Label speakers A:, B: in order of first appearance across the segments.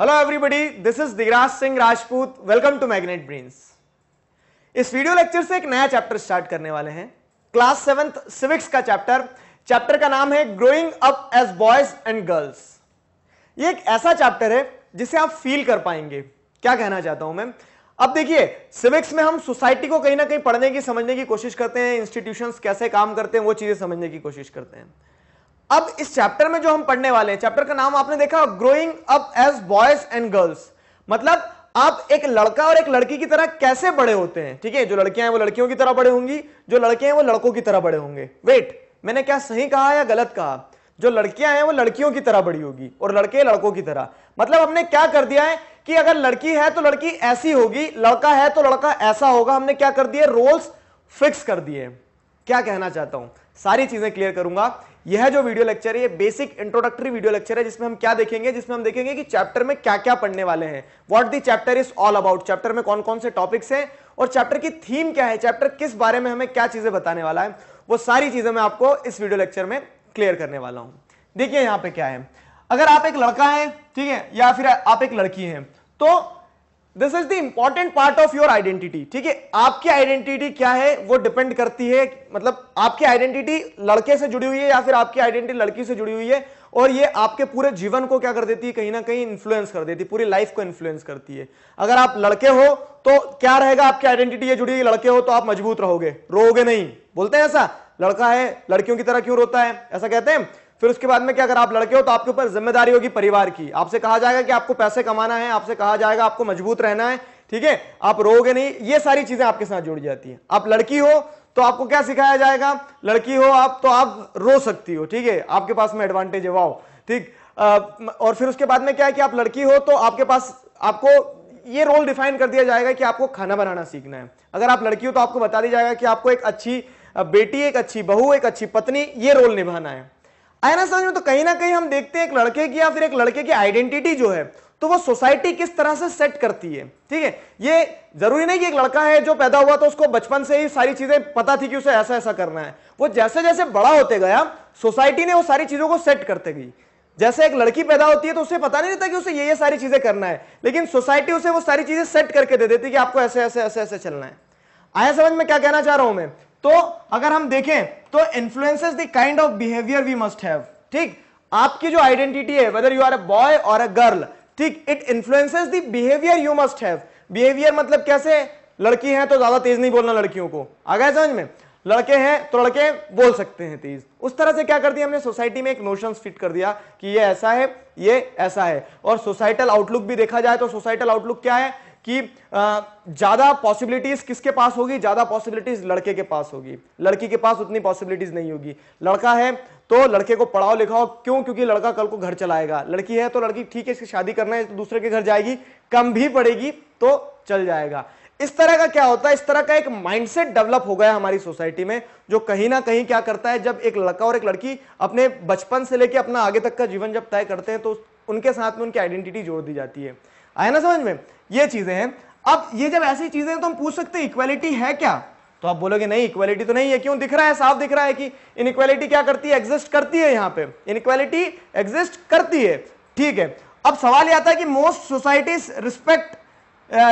A: hello everybody this is Digraj Singh Rajput welcome to Magnet Brains इस video lecture से एक नया चैप्टर स्टार्ट करने वाले हैं क्लास सेवेंथ सिविक्स का चैप्टर चैप्टर का नाम है growing up as boys and girls ये एक ऐसा चैप्टर है जिसे आप फील कर पाएंगे क्या कहना चाहता हूं मैं अब देखिए सिविक्स में हम सोसाइटी को कहीं ना कहीं पढ़ने की समझने की कोशिश करते हैं इंस्टीट्यूशंस कैसे काम करते हैं वो चीजें समझने की कोशिश करते हैं अब इस चैप्टर में जो हम पढ़ने वाले हैं चैप्टर का नाम आपने देखा growing up as boys and girls मतलब आप एक लड़का और एक लड़की की तरह कैसे बड़े होते हैं ठीक है जो लड़कियां हैं वो लड़कियों की तरह बड़े होंगी जो लड़के हैं वो लड़कों की तरह बड़े होंगे वेट मैंने क्या सही कहा या गलत कहा जो लड़कियां हैं वो लड़कियों की तरह बड़ी होगी और लड़के लड़कों की तरह मतलब हमने क्या कर दिया है कि अगर लड़की है तो लड़की ऐसी होगी लड़का है तो लड़का ऐसा होगा हमने क्या कर दिया रोल्स फिक्स कर दिए क्या कहना चाहता हूं सारी चीजें क्लियर करूंगा यह जो वीडियो लेक्चर है ये बेसिक इंट्रोडक्टरी वीडियो लेक्चर है जिसमें हम क्या देखेंगे जिसमें हम देखेंगे कि चैप्टर में क्या क्या पढ़ने वाले हैं what the chapter is all about chapter में कौन कौन से टॉपिक्स हैं और चैप्टर की थीम क्या है चैप्टर किस बारे में हमें क्या चीजें बताने वाला है वो सारी चीजें मैं आपको इस वीडियो लेक्चर में क्लियर करने वाला हूं देखिए यहां पर क्या है अगर आप एक लड़का है ठीक है या फिर आप एक लड़की है तो this is the important part of your identity ठीक है आपकी आइडेंटिटी क्या है वो डिपेंड करती है मतलब आपकी आइडेंटिटी लड़के से जुड़ी हुई है या फिर आपकी आइडेंटिटी लड़की से जुड़ी हुई है और ये आपके पूरे जीवन को क्या कर देती है कहीं ना कहीं इन्फ्लुएंस कर देती है पूरी लाइफ को इन्फ्लुएंस करती है अगर आप लड़के हो तो क्या रहेगा आपकी आइडेंटिटी ये जुड़ी हुई लड़के हो तो आप मजबूत रहोगे रोगे नहीं बोलते हैं ऐसा लड़का है लड़कियों की तरह क्यों रोता है ऐसा कहते हैं फिर उसके बाद में क्या अगर आप लड़के हो तो आपके ऊपर जिम्मेदारी होगी परिवार की आपसे कहा जाएगा कि आपको पैसे कमाना है आपसे कहा जाएगा आपको मजबूत रहना है ठीक है आप रोगे नहीं ये सारी चीजें आपके साथ जुड़ जाती है आप लड़की हो तो आपको क्या सिखाया जाएगा लड़की हो आप तो आप रो सकती हो ठीक है आपके पास में एडवांटेज है वाओ ठीक और फिर उसके बाद में क्या है कि आप लड़की हो तो आपके पास आपको ये रोल डिफाइन कर दिया जाएगा कि आपको खाना बनाना सीखना है अगर आप लड़की हो तो आपको बता दिया जाएगा कि आपको एक अच्छी बेटी एक अच्छी बहू एक अच्छी पत्नी ये रोल निभाना है आया ना समझ में तो कहीं ना कहीं हम देखते हैं एक लड़के की या फिर एक लड़के की आइडेंटिटी जो है तो वो सोसाइटी किस तरह से सेट करती है ठीक है ये जरूरी नहीं कि एक लड़का है जो पैदा हुआ तो उसको बचपन से ही सारी चीजें पता थी कि उसे ऐसा ऐसा करना है वो जैसे जैसे बड़ा होते गया सोसाइटी ने वो सारी चीजों को सेट करते गई जैसे एक लड़की पैदा होती है तो उसे पता नहीं रहता कि उसे ये ये सारी चीजें करना है लेकिन सोसाइटी उसे वो सारी चीजें सेट करके दे देती कि आपको ऐसे ऐसे ऐसे ऐसे चलना है आया समझ में क्या कहना चाह रहा हूं मैं तो अगर हम देखें तो influence the kind of behaviour we must have ठीक आपकी जो आइडेंटिटी है whether you are a boy और अ गर्ल ठीक it influences the behaviour you must have behaviour मतलब कैसे लड़की है तो ज्यादा तेज नहीं बोलना लड़कियों को आ गए समझ में लड़के हैं तो लड़के बोल सकते हैं तेज उस तरह से क्या कर दिया हमने सोसाइटी में एक नोशन फिट कर दिया कि ये ऐसा है ये ऐसा है और सोसाइटल आउटलुक भी देखा जाए तो सोसाइटल आउटलुक क्या है कि ज़्यादा पॉसिबिलिटीज़ किसके पास होगी ज़्यादा पॉसिबिलिटीज़ लड़के के पास होगी लड़की के पास उतनी पॉसिबिलिटीज़ नहीं होगी लड़का है तो लड़के को पढ़ाओ लिखाओ क्यों क्योंकि लड़का कल को घर चलाएगा लड़की है तो लड़की ठीक है इसकी शादी करना है तो दूसरे के घर जाएगी कम भी पड़ेगी तो चल जाएगा इस तरह का क्या होता है इस तरह का एक माइंडसेट डेवलप हो गया हमारी सोसाइटी में जो कहीं ना कहीं क्या करता है जब एक लड़का और एक लड़की अपने बचपन से लेकर अपना आगे तक का जीवन जब तय करते हैं तो उनके साथ में उनकी आइडेंटिटी जोड़ दी जाती है आया ना समझ में ये चीजें हैं अब ये जब ऐसी चीजें हैं तो हम पूछ सकते हैं इक्वालिटी है क्या तो आप बोलोगे नहीं इक्वालिटी तो नहीं है क्यों दिख रहा है साफ दिख रहा है कि इनक्वालिटी क्या करती है एग्जिस्ट करती है यहाँ पे इनक्वालिटी एग्जिस्ट करती है ठीक है अब सवाल यह आता है कि most societies respect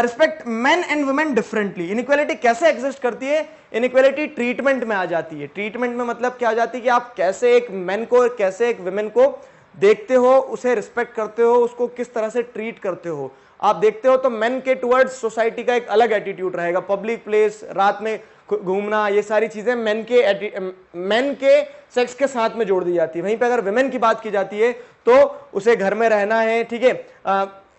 A: respect man and women differently inequality कैसे एग्जिस्ट करती है इनक्वालिटी ट्रीटमेंट में आ जाती है ट्रीटमेंट में मतलब क्या आ जाती है कि आप कैसे एक मैन को कैसे एक वुमेन को देखते हो उसे रिस्पेक्ट करते हो उसको किस तरह से ट्रीट करते हो आप देखते हो तो मेन के टुवर्ड्स सोसाइटी का एक अलग एटीट्यूड रहेगा पब्लिक प्लेस रात में घूमना ये सारी चीज़ें मेन के मेन के सेक्स के साथ में जोड़ दी जाती है वहीं पे अगर वुमेन की बात की जाती है तो उसे घर में रहना है ठीक है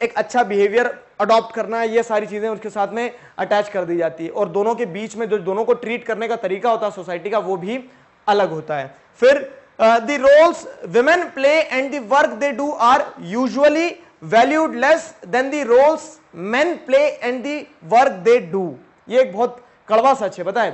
A: एक अच्छा बिहेवियर अडॉप्ट करना है ये सारी चीज़ें उसके साथ में अटैच कर दी जाती है और दोनों के बीच में जो दोनों को ट्रीट करने का तरीका होता है सोसाइटी का वो भी अलग होता है फिर uh, the roles women play and the work they do are usually valued less than the roles men play and the work they do ये एक बहुत कड़वा सच है बताएं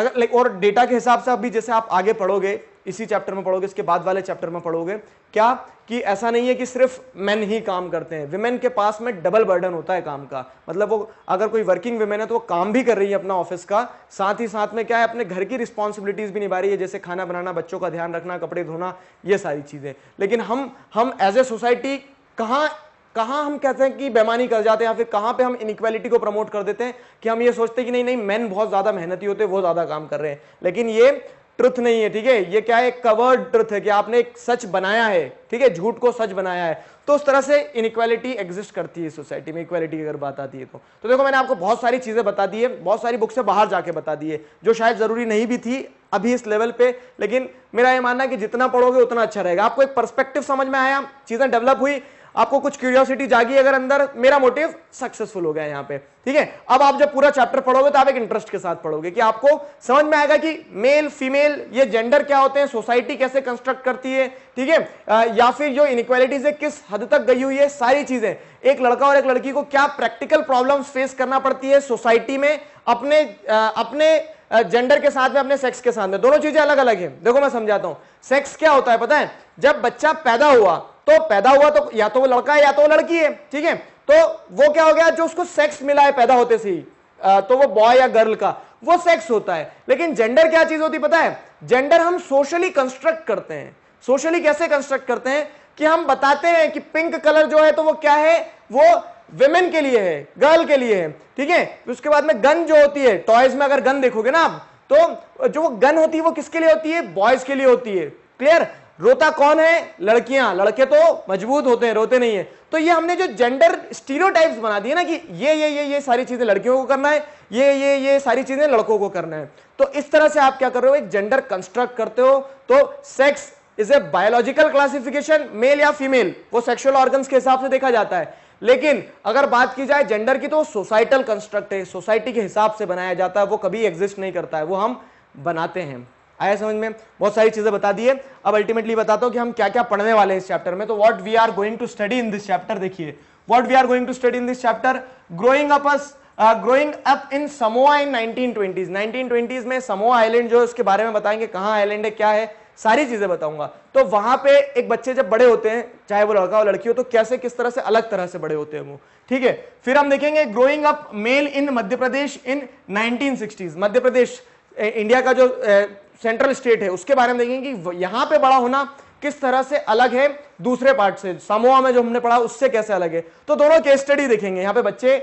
A: अगर लाइक और डेटा के हिसाब से अभी जैसे आप आगे पढ़ोगे इसी चैप्टर में पढ़ोगे इसके बाद वाले चैप्टर में पढ़ोगे क्या कि ऐसा नहीं है कि सिर्फ मेन ही काम करते हैं विमेन के पास में डबल बर्डन होता है काम का मतलब वो अगर कोई वर्किंग विमेन है तो वो काम भी कर रही है अपना ऑफिस का साथ ही साथ में क्या है अपने घर की रिस्पॉन्सिबिलिटीज भी निभा रही है जैसे खाना बनाना बच्चों का ध्यान रखना कपड़े धोना ये सारी चीज़ें लेकिन हम हम एज ए सोसाइटी कहाँ कहाँ हम कहते हैं कि बेमानी कर जाते हैं या फिर कहाँ पे हम इनक्वालिटी को प्रमोट कर देते हैं कि हम ये सोचते हैं कि नहीं नहीं मैन बहुत ज़्यादा मेहनती होते हैं वो ज़्यादा काम कर रहे हैं लेकिन ये ट्रुथ नहीं है ठीक है ये क्या है कवर्ड ट्रुथ है कि आपने एक सच बनाया है ठीक है झूठ को सच बनाया है तो उस तरह से इनक्वालिटी एग्जिस्ट करती है सोसाइटी में इक्वालिटी की अगर बात आती है तो तो देखो मैंने आपको बहुत सारी चीज़ें बता दी है बहुत सारी बुक से बाहर जाके बता दी है जो शायद ज़रूरी नहीं भी थी अभी इस लेवल पे लेकिन मेरा यह मानना है कि जितना पढ़ोगे उतना अच्छा रहेगा आपको एक परस्पेक्टिव समझ में आया चीज़ें डेवलप हुई आपको कुछ क्यूरियोसिटी जागी अगर अंदर मेरा मोटिव सक्सेसफुल हो गया यहां पे ठीक है अब आप जब पूरा चैप्टर पढ़ोगे तो आप एक इंटरेस्ट के साथ पढ़ोगे कि आपको समझ में आएगा कि मेल फीमेल ये जेंडर क्या होते हैं सोसाइटी कैसे कंस्ट्रक्ट करती है ठीक है या फिर जो इनक्वालिटीज है किस हद तक गई हुई है सारी चीजें एक लड़का और एक लड़की को क्या प्रैक्टिकल प्रॉब्लम फेस करना पड़ती है सोसाइटी में अपने आ, अपने जेंडर के साथ में अपने सेक्स के साथ में दोनों चीजें अलग अलग है देखो मैं समझाता हूं सेक्स क्या होता है पता है जब बच्चा पैदा हुआ तो पैदा हुआ तो या तो वो लड़का है या तो वो लड़की है ठीक है तो वो क्या हो गया जो उसको सेक्स मिला है पैदा होते से ही तो वो बॉय या गर्ल का वो सेक्स होता है लेकिन जेंडर क्या चीज होती पता है जेंडर हम सोशली कंस्ट्रक्ट करते हैं सोशली कैसे कंस्ट्रक्ट करते हैं कि हम बताते हैं कि पिंक कलर जो है तो वो क्या है वो वेमेन के लिए है गर्ल के लिए है ठीक है उसके बाद में गन जो होती है टॉयज में अगर गन देखोगे ना आप तो जो वो गन होती है वो किसके लिए होती है बॉयज के लिए होती है क्लियर रोता कौन है लड़कियां लड़के तो मजबूत होते हैं रोते नहीं है तो ये हमने जो जेंडर स्टीरियोटाइप्स बना दिए ना कि ये ये ये ये सारी चीजें लड़कियों को करना है ये ये ये सारी चीजें लड़कों को करना है तो इस तरह से आप क्या कर रहे हो एक जेंडर कंस्ट्रक्ट करते हो तो sex is a biological classification male या फीमेल वो सेक्सुअल ऑर्गन के हिसाब से देखा जाता है लेकिन अगर बात की जाए जेंडर की तो सोसाइटल कंस्ट्रक्ट है सोसाइटी के हिसाब से बनाया जाता है वो कभी एग्जिस्ट नहीं करता है वो हम बनाते हैं आया समझ में बहुत सारी चीजें बता दी है अब अल्टीमेटली बताता हूं कि हम क्या क्या पढ़ने वाले हैं इस चैप्टर में तो what we are going to study in this chapter देखिए what we are going to study in this chapter growing up growing up in Samoa in 1920s 1920s में समोआ आइलैंड जो है उसके बारे में बताएंगे कहां आइलैंड है क्या है सारी चीजें बताऊंगा तो वहां पे एक बच्चे जब बड़े होते हैं चाहे वो लड़का हो लड़की हो तो कैसे किस तरह से अलग तरह से बड़े होते हैं वो ठीक है फिर हम देखेंगे growing up male in Madhya Pradesh in nineteen Madhya Pradesh India का जो सेंट्रल स्टेट है उसके बारे में देखेंगे कि यहाँ पे बड़ा होना किस तरह से अलग है दूसरे पार्ट से समोआ में जो हमने पढ़ा उससे कैसे अलग है तो दोनों केस स्टडी देखेंगे यहाँ पे बच्चे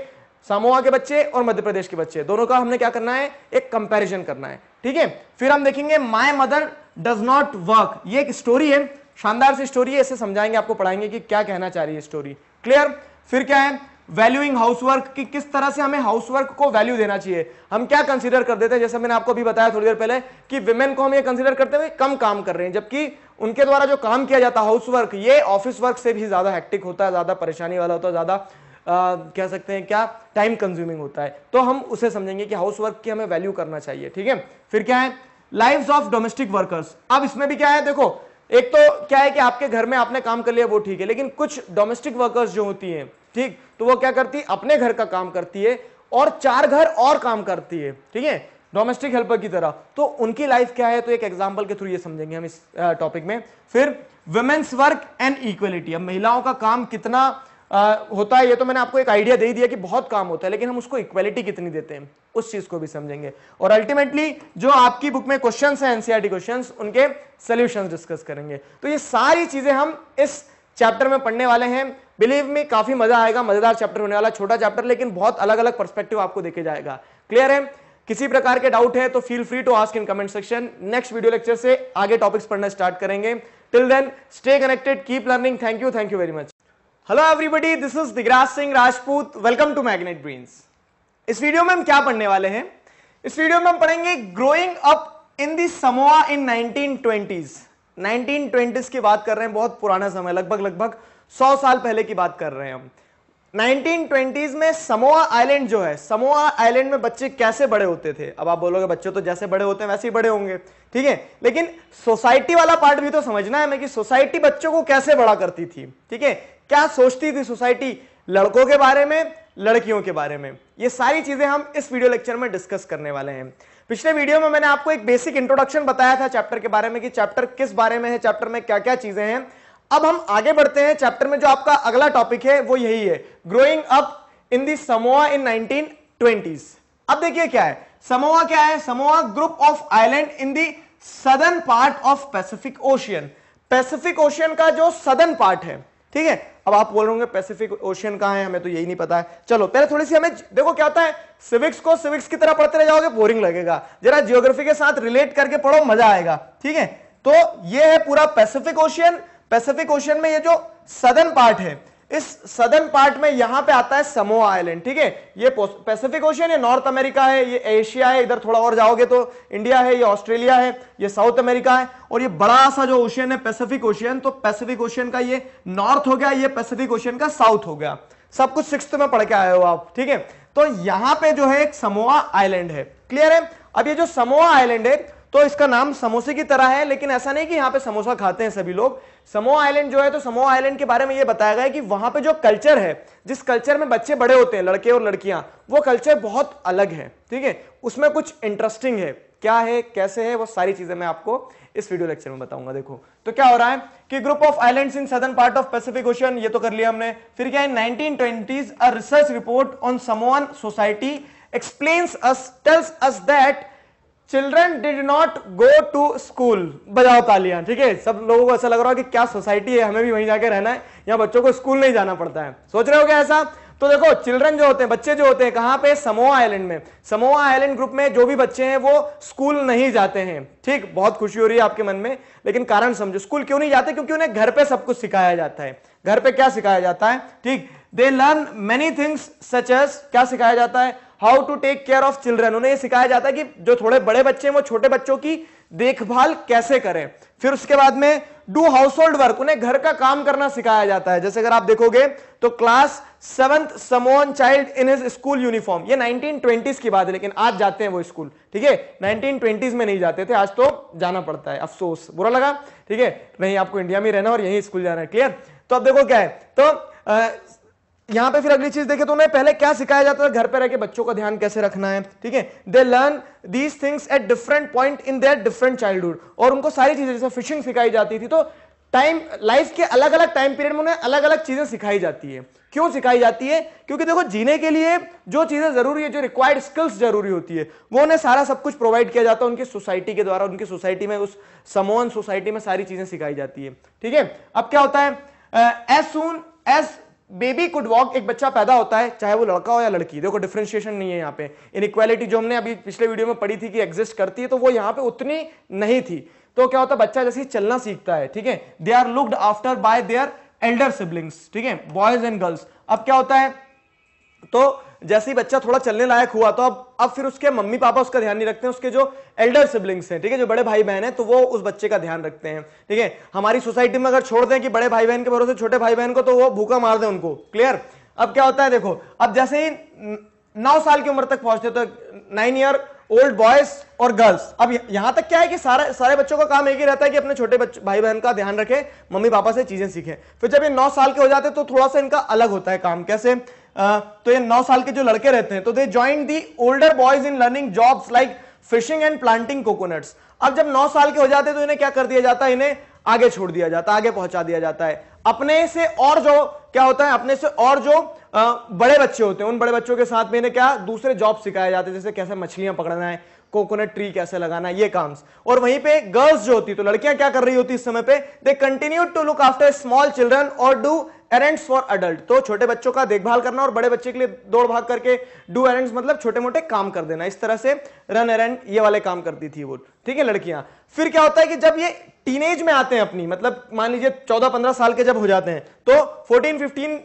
A: समोआ के बच्चे और मध्य प्रदेश के बच्चे दोनों का हमने क्या करना है एक कंपैरिजन करना है ठीक है फिर हम देखेंगे my mother does not work ये एक स्टोरी है शानदार सी स्टोरी है इसे समझाएंगे आपको पढ़ाएंगे कि क्या कहना चाह रही है स्टोरी क्लियर फिर क्या है वैल्यूइंग हाउसवर्क की किस तरह से हमें हाउसवर्क को वैल्यू देना चाहिए हम क्या कंसीडर कर देते हैं जैसे मैंने आपको भी बताया थोड़ी देर पहले कि विमेन को हम ये कंसीडर करते हुए कम काम कर रहे हैं जबकि उनके द्वारा जो काम किया जाता है हाउसवर्क ये ऑफिस वर्क से भी ज्यादा हैक्टिक होता है ज्यादा परेशानी वाला होता है ज्यादा कह सकते हैं क्या टाइम कंज्यूमिंग होता है तो हम उसे समझेंगे कि हाउस वर्क की हमें वैल्यू करना चाहिए ठीक है फिर क्या है लाइफ ऑफ डोमेस्टिक वर्कर्स अब इसमें भी क्या है देखो एक तो क्या है कि आपके घर में आपने काम कर लिया वो ठीक है लेकिन कुछ डोमेस्टिक वर्कर्स जो होती हैं ठीक तो वो क्या करती है अपने घर का काम करती है और चार घर और काम करती है ठीक है डोमेस्टिक हेल्पर की तरह तो उनकी लाइफ क्या है तो एक एग्जाम्पल के थ्रू ये समझेंगे हम इस टॉपिक में फिर वुमेन्स वर्क एंड इक्वलिटी अब महिलाओं का काम कितना आ, होता है ये तो मैंने आपको एक आइडिया दे दिया कि बहुत काम होता है लेकिन हम उसको इक्वालिटी कितनी देते हैं उस चीज को भी समझेंगे और अल्टीमेटली जो आपकी बुक में क्वेश्चन है एनसीआरटी क्वेश्चन उनके सोल्यूशन डिस्कस करेंगे तो ये सारी चीजें हम इस चैप्टर में पढ़ने वाले हैं बिलीव में काफी मजा आएगा मजेदार चैप्टर होने वाला छोटा चैप्टर लेकिन बहुत अलग अलग परस्पेक्टिव आपको देखे जाएगा क्लियर है किसी प्रकार के डाउट है तो feel free to ask in comment section next video lecture से आगे टॉपिक्स पढ़ना स्टार्ट करेंगे till then stay connected keep learning thank you thank you very much hello everybody this is Digraj Singh Rajput welcome to Magnet Brains इस video में हम क्या पढ़ने वाले हैं इस वीडियो में हम पढ़ेंगे growing up in the Samoa in 1920s 1920s की बात कर रहे हैं बहुत पुराना समय लगभग लगभग 100 साल पहले की बात कर रहे हैं हम 1920s में समोआ आइलैंड जो है समोआ आइलैंड में बच्चे कैसे बड़े होते थे अब आप बोलोगे बच्चे तो जैसे बड़े होते हैं वैसे ही बड़े होंगे ठीक है लेकिन सोसाइटी वाला पार्ट भी तो समझना है मैं कि सोसाइटी बच्चों को कैसे बड़ा करती थी ठीक है क्या सोचती थी सोसाइटी लड़कों के बारे में लड़कियों के बारे में ये सारी चीज़ें हम इस वीडियो लेक्चर में डिस्कस करने वाले हैं पिछले वीडियो में मैंने आपको एक बेसिक इंट्रोडक्शन बताया था चैप्टर के बारे में कि चैप्टर किस बारे में है चैप्टर में क्या क्या चीज़ें हैं अब हम आगे बढ़ते हैं चैप्टर में जो आपका अगला टॉपिक है वो यही है growing up in the Samoa in nineteen अब देखिए क्या है समोआ क्या है Samoa group of island in the southern part of Pacific Ocean Pacific Ocean का जो सदर्न पार्ट है ठीक है अब आप बोल रहे होंगे पैसिफिक ओशियन कहा है हमें तो यही नहीं पता है चलो पहले थोड़ी सी हमें देखो क्या होता है सिविक्स को सिविक्स की तरह पढ़ते रह जाओगे बोरिंग लगेगा जरा जियोग्राफी के साथ रिलेट करके पढ़ो मजा आएगा ठीक है तो ये है पूरा पैसिफिक ओशियन पैसिफिक ओशियन में ये जो सदर्न पार्ट है इस सदर्न पार्ट में यहां पे आता है समोआ आइलैंड ठीक है ये पैसिफिक ओशियन है नॉर्थ अमेरिका है ये एशिया है इधर थोड़ा और जाओगे तो इंडिया है ये ऑस्ट्रेलिया है ये साउथ अमेरिका है और ये बड़ा सा जो ओशियन है पैसिफिक ओशियन तो पैसिफिक ओशियन का ये नॉर्थ हो गया ये पैसिफिक ओशियन का साउथ हो गया सब कुछ सिक्स में पढ़ के आए हो आप ठीक है तो यहां पे जो है एक समोआ आइलैंड है क्लियर है अब ये जो समोआ आइलैंड है तो इसका नाम समोसे की तरह है लेकिन ऐसा नहीं कि यहां पे समोसा खाते हैं सभी लोग समो आइलैंड जो है तो समो आइलैंड के बारे में ये बताया गया कि वहां पे जो कल्चर है जिस कल्चर में बच्चे बड़े होते हैं लड़के और लड़कियां वो कल्चर बहुत अलग है ठीक है उसमें कुछ इंटरेस्टिंग है क्या है कैसे है वो सारी चीजें मैं आपको इस वीडियो लेक्चर में बताऊंगा देखो तो क्या हो रहा है कि group of island in southern part of Pacific Ocean ये तो कर लिया हमने फिर क्या है nineteen twenties research report on Samoan society explains us tells us that children did not go to school बजाओ तालियां ठीक है सब लोगों को ऐसा लग रहा है कि क्या सोसाइटी है हमें भी वहीं जाके रहना है यहाँ बच्चों को स्कूल नहीं जाना पड़ता है सोच रहे हो क्या ऐसा तो देखो चिल्ड्रन जो होते हैं बच्चे जो होते हैं कहां पे समोआ आइलैंड में समोआ आइलैंड ग्रुप में जो भी बच्चे हैं वो स्कूल नहीं जाते हैं ठीक बहुत खुशी हो रही है आपके मन में लेकिन कारण समझो स्कूल क्यों नहीं जाते क्योंकि उन्हें घर पे सब कुछ सिखाया जाता है घर पे क्या सिखाया जाता है ठीक they learn many things such as क्या सिखाया जाता है how to take care of children उन्हें ये सिखाया जाता है कि जो थोड़े बड़े बच्चे हैं वो छोटे बच्चों की देखभाल कैसे करें फिर उसके बाद में डू हाउस होल्ड वर्क उन्हें घर का काम करना सिखाया जाता है जैसे अगर आप देखोगे तो class seventh Samoan child in his school uniform ये 1920s की बात है लेकिन आज जाते हैं वो स्कूल ठीक है 1920s में नहीं जाते थे आज तो जाना पड़ता है अफसोस बुरा लगा ठीक है नहीं आपको इंडिया में रहना और यही स्कूल जाना है क्लियर तो अब देखो क्या है तो यहां पे फिर अगली चीज देखे तो उन्हें पहले क्या सिखाया जाता था घर पे रह के बच्चों का ध्यान कैसे रखना है ठीक है they learn these things at different point in that different childhood और उनको सारी चीजें जैसे फिशिंग सिखाई जाती थी तो टाइम लाइफ के अलग अलग टाइम पीरियड में उन्हें अलग अलग चीजें सिखाई जाती है क्यों सिखाई जाती है क्योंकि देखो जीने के लिए जो चीजें जरूरी है जो रिक्वायर्ड स्किल्स जरूरी होती है वो उन्हें सारा सब कुछ प्रोवाइड किया जाता है उनकी सोसाइटी के द्वारा उनकी सोसाइटी में उस समोन सोसाइटी में सारी चीजें सिखाई जाती है ठीक है अब क्या होता है as soon as baby could walk एक बच्चा पैदा होता है चाहे वो लड़का हो या लड़की देखो डिफ्रेंशिएशन नहीं है यहाँ पे इक्वालिटी जो हमने अभी पिछले वीडियो में पढ़ी थी कि एग्जिस्ट करती है तो वो यहाँ पे उतनी नहीं थी तो क्या होता है बच्चा जैसे चलना सीखता है ठीक है they are looked after by their elder siblings ठीक है बॉयज एंड गर्ल्स अब क्या होता है तो जैसे ही बच्चा थोड़ा चलने लायक हुआ तो अब अब फिर उसके मम्मी पापा उसका ध्यान नहीं रखते हैं उसके जो एल्डर सिबलिंग्स हैं ठीक है जो बड़े भाई बहन हैं तो वो उस बच्चे का ध्यान रखते हैं ठीक है हमारी सोसाइटी में अगर छोड़ दें कि बड़े भाई बहन के भरोसे छोटे भाई बहन को तो वो भूखा मार दें उनको क्लियर अब क्या होता है देखो अब जैसे ही नौ साल की उम्र तक पहुंचते तो नाइन ईयर ओल्ड बॉयज और गर्ल्स अब यहां तक क्या है कि सारे सारे बच्चों का काम एक ही रहता है कि अपने छोटे भाई बहन का ध्यान रखें मम्मी पापा से चीजें सीखें फिर जब ये नौ साल के हो जाते हैं तो थोड़ा सा इनका अलग होता है काम कैसे तो ये नौ साल के जो लड़के रहते हैं तो they join the older boys in learning jobs like fishing and planting coconuts अब जब नौ साल के हो जाते तो इन्हें क्या कर दिया जाता है इन्हें आगे छोड़ दिया जाता है आगे पहुंचा दिया जाता है अपने से और जो क्या होता है अपने से और जो आ, बड़े बच्चे होते हैं उन बड़े बच्चों के साथ में इन्हें क्या दूसरे जॉब सिखाए जाते हैं जैसे कैसे मछलियां पकड़ना है कोकोनट ट्री कैसे लगाना है ये काम और वहीं पे गर्ल्स जो होती तो लड़कियां क्या कर रही होती इस समय पे they continue to look after small children और डू एरेंट फॉर अडल्ट तो छोटे बच्चों का देखभाल करना और बड़े बच्चे के लिए दौड़ भाग करके डू एरेंट्स मतलब छोटे मोटे काम कर देना इस तरह से रन एरेंट ये वाले काम करती थी वो ठीक है लड़कियां फिर क्या होता है कि जब ये टीनेज में आते हैं अपनी मतलब मान लीजिए चौदह पंद्रह साल के जब हो जाते हैं तो फोर्टीन फिफ्टीन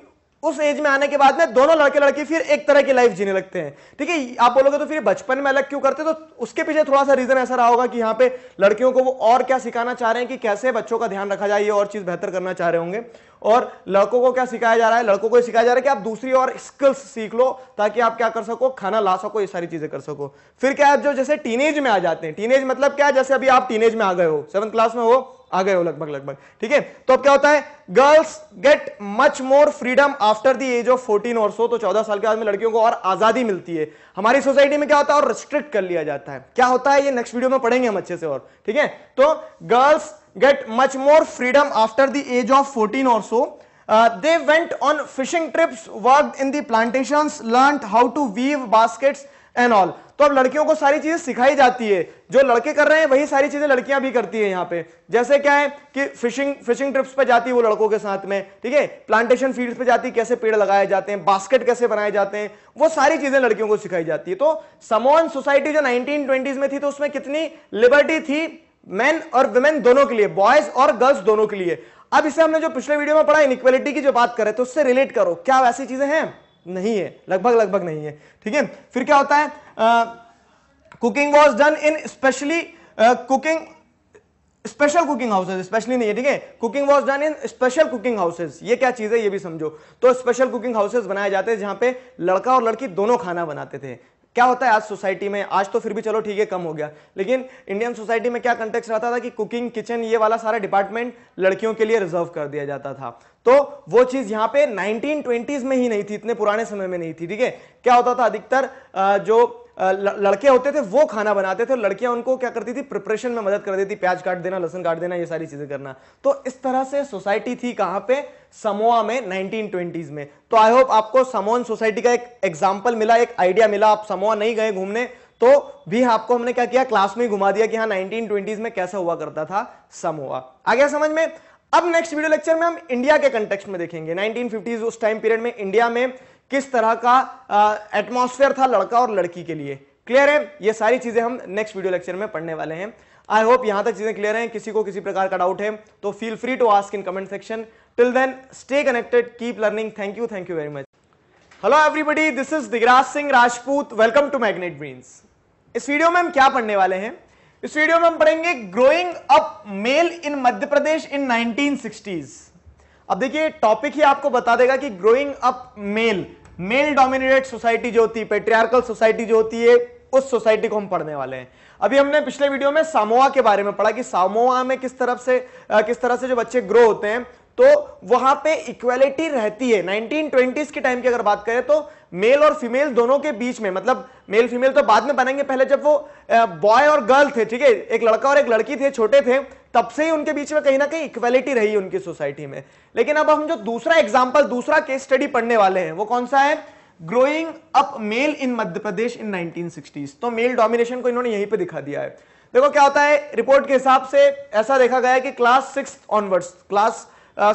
A: उस एज में आने के बाद में दोनों लड़के लड़की फिर एक तरह की लाइफ जीने लगते हैं ठीक है आप बोलोगे तो फिर बचपन में अलग क्यों करते तो उसके पीछे थोड़ा सा रीजन ऐसा रहा होगा कि यहाँ पे लड़कियों को वो और क्या सिखाना चाह रहे हैं कि कैसे बच्चों का ध्यान रखा जाए ये और चीज बेहतर करना चाह रहे होंगे और लड़कों को क्या सिखाया जा रहा है लड़कों को ये सिखाया जा रहा है कि आप दूसरी और स्किल्स सीख लो ताकि आप क्या कर सको खाना ला सको ये सारी चीजें कर सको फिर क्या आप जो जैसे टीनेज में आ जाते हैं टीनेज मतलब क्या है जैसे अभी आप टीनेज में आ गए हो सेवंथ क्लास में हो आ गए हो लगभग लगभग ठीक है तो अब क्या होता है girls get much more freedom after the age of 14 और सो तो 14 साल के बाद में लड़कियों को और आजादी मिलती है हमारी सोसाइटी में क्या होता है और रिस्ट्रिक्ट कर लिया जाता है क्या होता है ये नेक्स्ट वीडियो में पढ़ेंगे हम अच्छे से और ठीक है तो girls get much more freedom after the age of fourteen और so they went on fishing trips work in the plantation learn how to weave baskets and all तो अब लड़कियों को सारी चीजें सिखाई जाती है जो लड़के कर रहे हैं वही सारी चीजें लड़कियां भी करती है यहाँ पे जैसे क्या है कि फिशिंग फिशिंग ट्रिप्स पे जाती है वो लड़कों के साथ में ठीक है प्लांटेशन फील्ड्स पे जाती है कैसे पेड़ लगाए जाते हैं बास्केट कैसे बनाए जाते हैं वो सारी चीजें लड़कियों को सिखाई जाती है तो समोन सोसाइटी जो नाइनटीन में थी तो उसमें कितनी लिबर्टी थी मैन और वुमेन दोनों के लिए बॉयज और गर्ल्स दोनों के लिए अब इसे हमने जो पिछले वीडियो में पढ़ा इनक्वालिटी की जो बात करें तो उससे रिलेट करो क्या ऐसी चीजें हैं नहीं है लगभग लगभग नहीं है ठीक है फिर क्या होता है cooking was done in specially cooking special cooking houses specially नहीं है ठीक है cooking was done in special cooking houses ये क्या चीज है ये भी समझो तो स्पेशल कुकिंग हाउसेज बनाए जाते हैं जहां पे लड़का और लड़की दोनों खाना बनाते थे क्या होता है आज सोसाइटी में आज तो फिर भी चलो ठीक है कम हो गया लेकिन इंडियन सोसाइटी में क्या कंटेक्स रहता था कि कुकिंग किचन ये वाला सारा डिपार्टमेंट लड़कियों के लिए रिजर्व कर दिया जाता था तो वो चीज यहां पे 1920s में ही नहीं थी इतने पुराने समय में नहीं थी ठीक है क्या होता था अधिकतर जो लड़के होते थे वो खाना बनाते थे और लड़कियां उनको क्या करती थी प्रिपरेशन में मदद कर देती थी प्याज काट देना लहसन काट देना ये सारी चीजें करना तो इस तरह से सोसाइटी थी कहां पे समोआ में 1920s में तो आई होप आपको समोन सोसाइटी का एक एग्जाम्पल मिला एक आइडिया मिला आप समोआ नहीं गए घूमने तो भी आपको हमने क्या किया क्लास में घुमा दिया कि हाँ नाइनटीन में कैसा हुआ करता था समोआ आ गया समझ में अब नेक्स्ट वीडियो लेक्चर में हम इंडिया के कंटेक्स्ट में देखेंगे 1950s उस टाइम पीरियड में इंडिया में किस तरह का एटमॉस्फेयर था लड़का और लड़की के लिए क्लियर है ये सारी चीजें हम नेक्स्ट वीडियो लेक्चर में पढ़ने वाले हैं आई होप यहां तक चीजें क्लियर हैं किसी को किसी प्रकार का डाउट है तो feel free to ask in comment section till then stay connected keep learning thank you thank you very much hello everybody this is Digraj Singh Rajput welcome to Magnet Brains इस वीडियो में हम क्या पढ़ने वाले हैं इस वीडियो में हम पढ़ेंगे growing up male in Madhya Pradesh in 1960s अब देखिए टॉपिक ही आपको बता देगा कि growing up male male dominated society जो होती है पेट्रियार्कल सोसाइटी जो होती है उस सोसाइटी को हम पढ़ने वाले हैं अभी हमने पिछले वीडियो में सामोआ के बारे में पढ़ा कि सामोआ में किस तरफ से किस तरह से जो बच्चे ग्रो होते हैं तो वहां पे इक्वेलिटी रहती है 1920s के टाइम की अगर बात करें तो मेल और फीमेल दोनों के बीच में मतलब मेल फीमेल तो बाद में बनेंगे पहले जब वो बॉय और गर्ल थे ठीक है एक लड़का और एक लड़की थे छोटे थे तब से ही उनके बीच में कहीं ना कहीं इक्वेलिटी रही उनकी सोसाइटी में लेकिन अब हम जो दूसरा एग्जाम्पल दूसरा केस स्टडी पढ़ने वाले हैं वो कौन सा है growing up male in Madhya Pradesh in nineteen तो मेल डोमिनेशन को इन्होंने यहीं पर दिखा दिया है देखो क्या होता है रिपोर्ट के हिसाब से ऐसा देखा गया है कि class six onwards class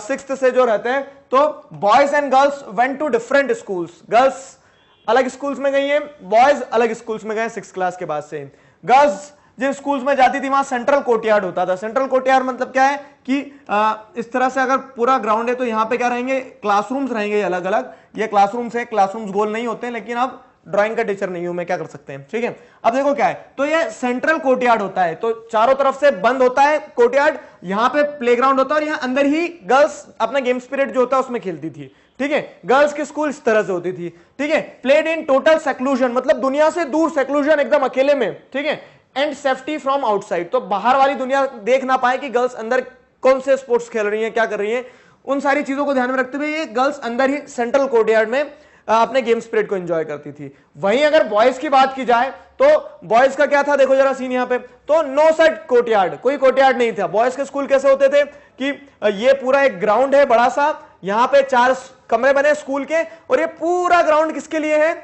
A: six से जो रहते हैं तो boys and girls went to different schools girls अलग स्कूल्स में गई है बॉयज अलग स्कूल्स में गए सिक्स क्लास के बाद से गर्ल्स जिन स्कूल्स में जाती थी वहां सेंट्रल कोर्टयार्ड होता था सेंट्रल कोर्टयार्ड मतलब क्या है कि आ, इस तरह से अगर पूरा ग्राउंड है तो यहाँ पे क्या रहेंगे क्लासरूम्स रहेंगे अलग अलग ये क्लासरूम्स है क्लासरूम्स गोल नहीं होते लेकिन अब ड्राइंग का टीचर नहीं हूं मैं क्या कर सकते हैं ठीक है अब देखो क्या है तो ये सेंट्रल कोर्टयार्ड होता है तो चारों तरफ से बंद होता है कोर्टयार्ड यहां पे प्लेग्राउंड होता है और यहां अंदर ही गर्ल्स अपना गेम स्पिरिट जो होता है उसमें खेलती थी ठीक है गर्ल्स की स्कूल इस तरह से होती थी ठीक है प्लेड इन टोटल सेक्लूजन मतलब दुनिया से दूर सेक्लूजन एकदम अकेले में ठीक है एंड सेफ्टी फ्रॉम आउटसाइड तो बाहर वाली दुनिया देख ना पाए कि गर्ल्स अंदर कौन से स्पोर्ट्स खेल रही है क्या कर रही है उन सारी चीजों को ध्यान में रखते हुए ये गर्ल्स अंदर ही सेंट्रल कोर्टयार्ड में अपने गेम स्प्रेड को एंजॉय करती थी वहीं अगर बॉयज की बात की जाए तो बॉयज का क्या था देखो जरा सीन यहां पे तो नो सेट कोर्टयार्ड कोई कोर्टयार्ड नहीं था बॉयज के स्कूल कैसे होते थे कि ये पूरा एक ग्राउंड है बड़ा सा यहां पे चार कमरे बने स्कूल के और ये पूरा ग्राउंड किसके लिए है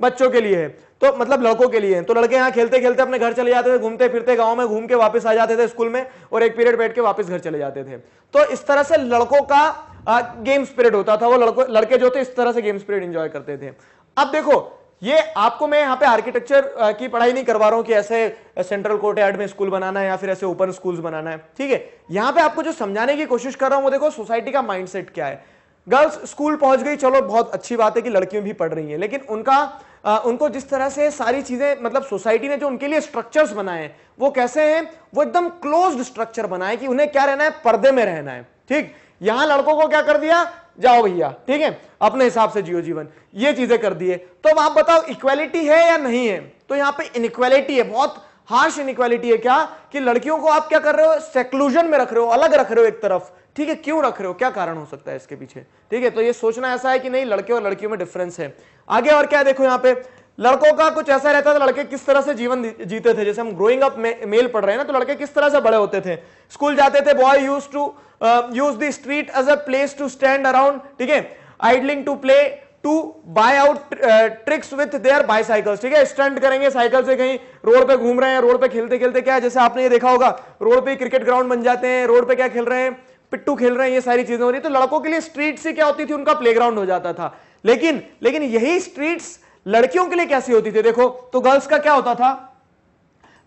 A: बच्चों के लिए है तो मतलब लड़कों के लिए तो लड़के यहाँ खेलते खेलते अपने घर चले जाते थे घूमते फिरते गांव में घूम के वापस आ जाते थे स्कूल में और एक पीरियड बैठ के वापस घर चले जाते थे तो इस तरह से लड़कों का गेम स्पिरिट होता था वो लड़को लड़के जो थे इस तरह से गेम स्पिरिट इंजॉय करते थे अब देखो ये आपको मैं यहाँ पे आर्किटेक्चर की पढ़ाई नहीं करवा रहा हूं कि ऐसे सेंट्रल कोर्ट एड में स्कूल बनाना है या फिर ऐसे ओपन स्कूल्स बनाना है ठीक है यहाँ पे आपको जो समझाने की कोशिश कर रहा हूं वो देखो सोसाइटी का माइंडसेट क्या है गर्ल्स स्कूल पहुंच गई चलो बहुत अच्छी बात है कि लड़कियां भी पढ़ रही हैं लेकिन उनका आ, उनको जिस तरह से सारी चीजें मतलब सोसाइटी ने जो उनके लिए स्ट्रक्चर्स बनाए हैं वो कैसे हैं वो एकदम क्लोज्ड स्ट्रक्चर बनाए कि उन्हें क्या रहना है पर्दे में रहना है ठीक यहां लड़कों को क्या कर दिया जाओ भैया ठीक है अपने हिसाब से जियो जीवन ये चीजें कर दिए तो अब आप बताओ इक्वेलिटी है या नहीं है तो यहां पे इनक्वेलिटी है बहुत हार्श इनक्वालिटी है क्या कि लड़कियों को आप क्या कर रहे हो सेक्लूजन में रख रहे हो अलग रख रहे हो एक तरफ ठीक है क्यों रख रहे हो क्या कारण हो सकता है इसके पीछे ठीक है तो ये सोचना ऐसा है कि नहीं लड़के और लड़कियों में डिफरेंस है आगे और क्या देखो यहां पे लड़कों का कुछ ऐसा रहता था लड़के किस तरह से जीवन जीते थे जैसे हम ग्रोइंग अप मेल पढ़ रहे हैं ना तो लड़के किस तरह से बड़े होते थे स्कूल जाते थे boy used to use the street as a place to stand around ठीक है idling to play to by out tricks with their bicycles ठीक है स्टंट करेंगे साइकिल से कहीं रोड पे घूम रहे हैं रोड पे खेलते खेलते क्या जैसे आपने ये देखा होगा रोड पे क्रिकेट ग्राउंड बन जाते हैं रोड पे क्या खेल रहे हैं पिट्टू खेल रहे हैं ये सारी चीजें हो रही है तो लड़कों के लिए स्ट्रीट से क्या होती थी उनका प्लेग्राउंड हो जाता था लेकिन लेकिन यही स्ट्रीट्स लड़कियों के लिए कैसी होती थी देखो तो गर्ल्स का क्या होता था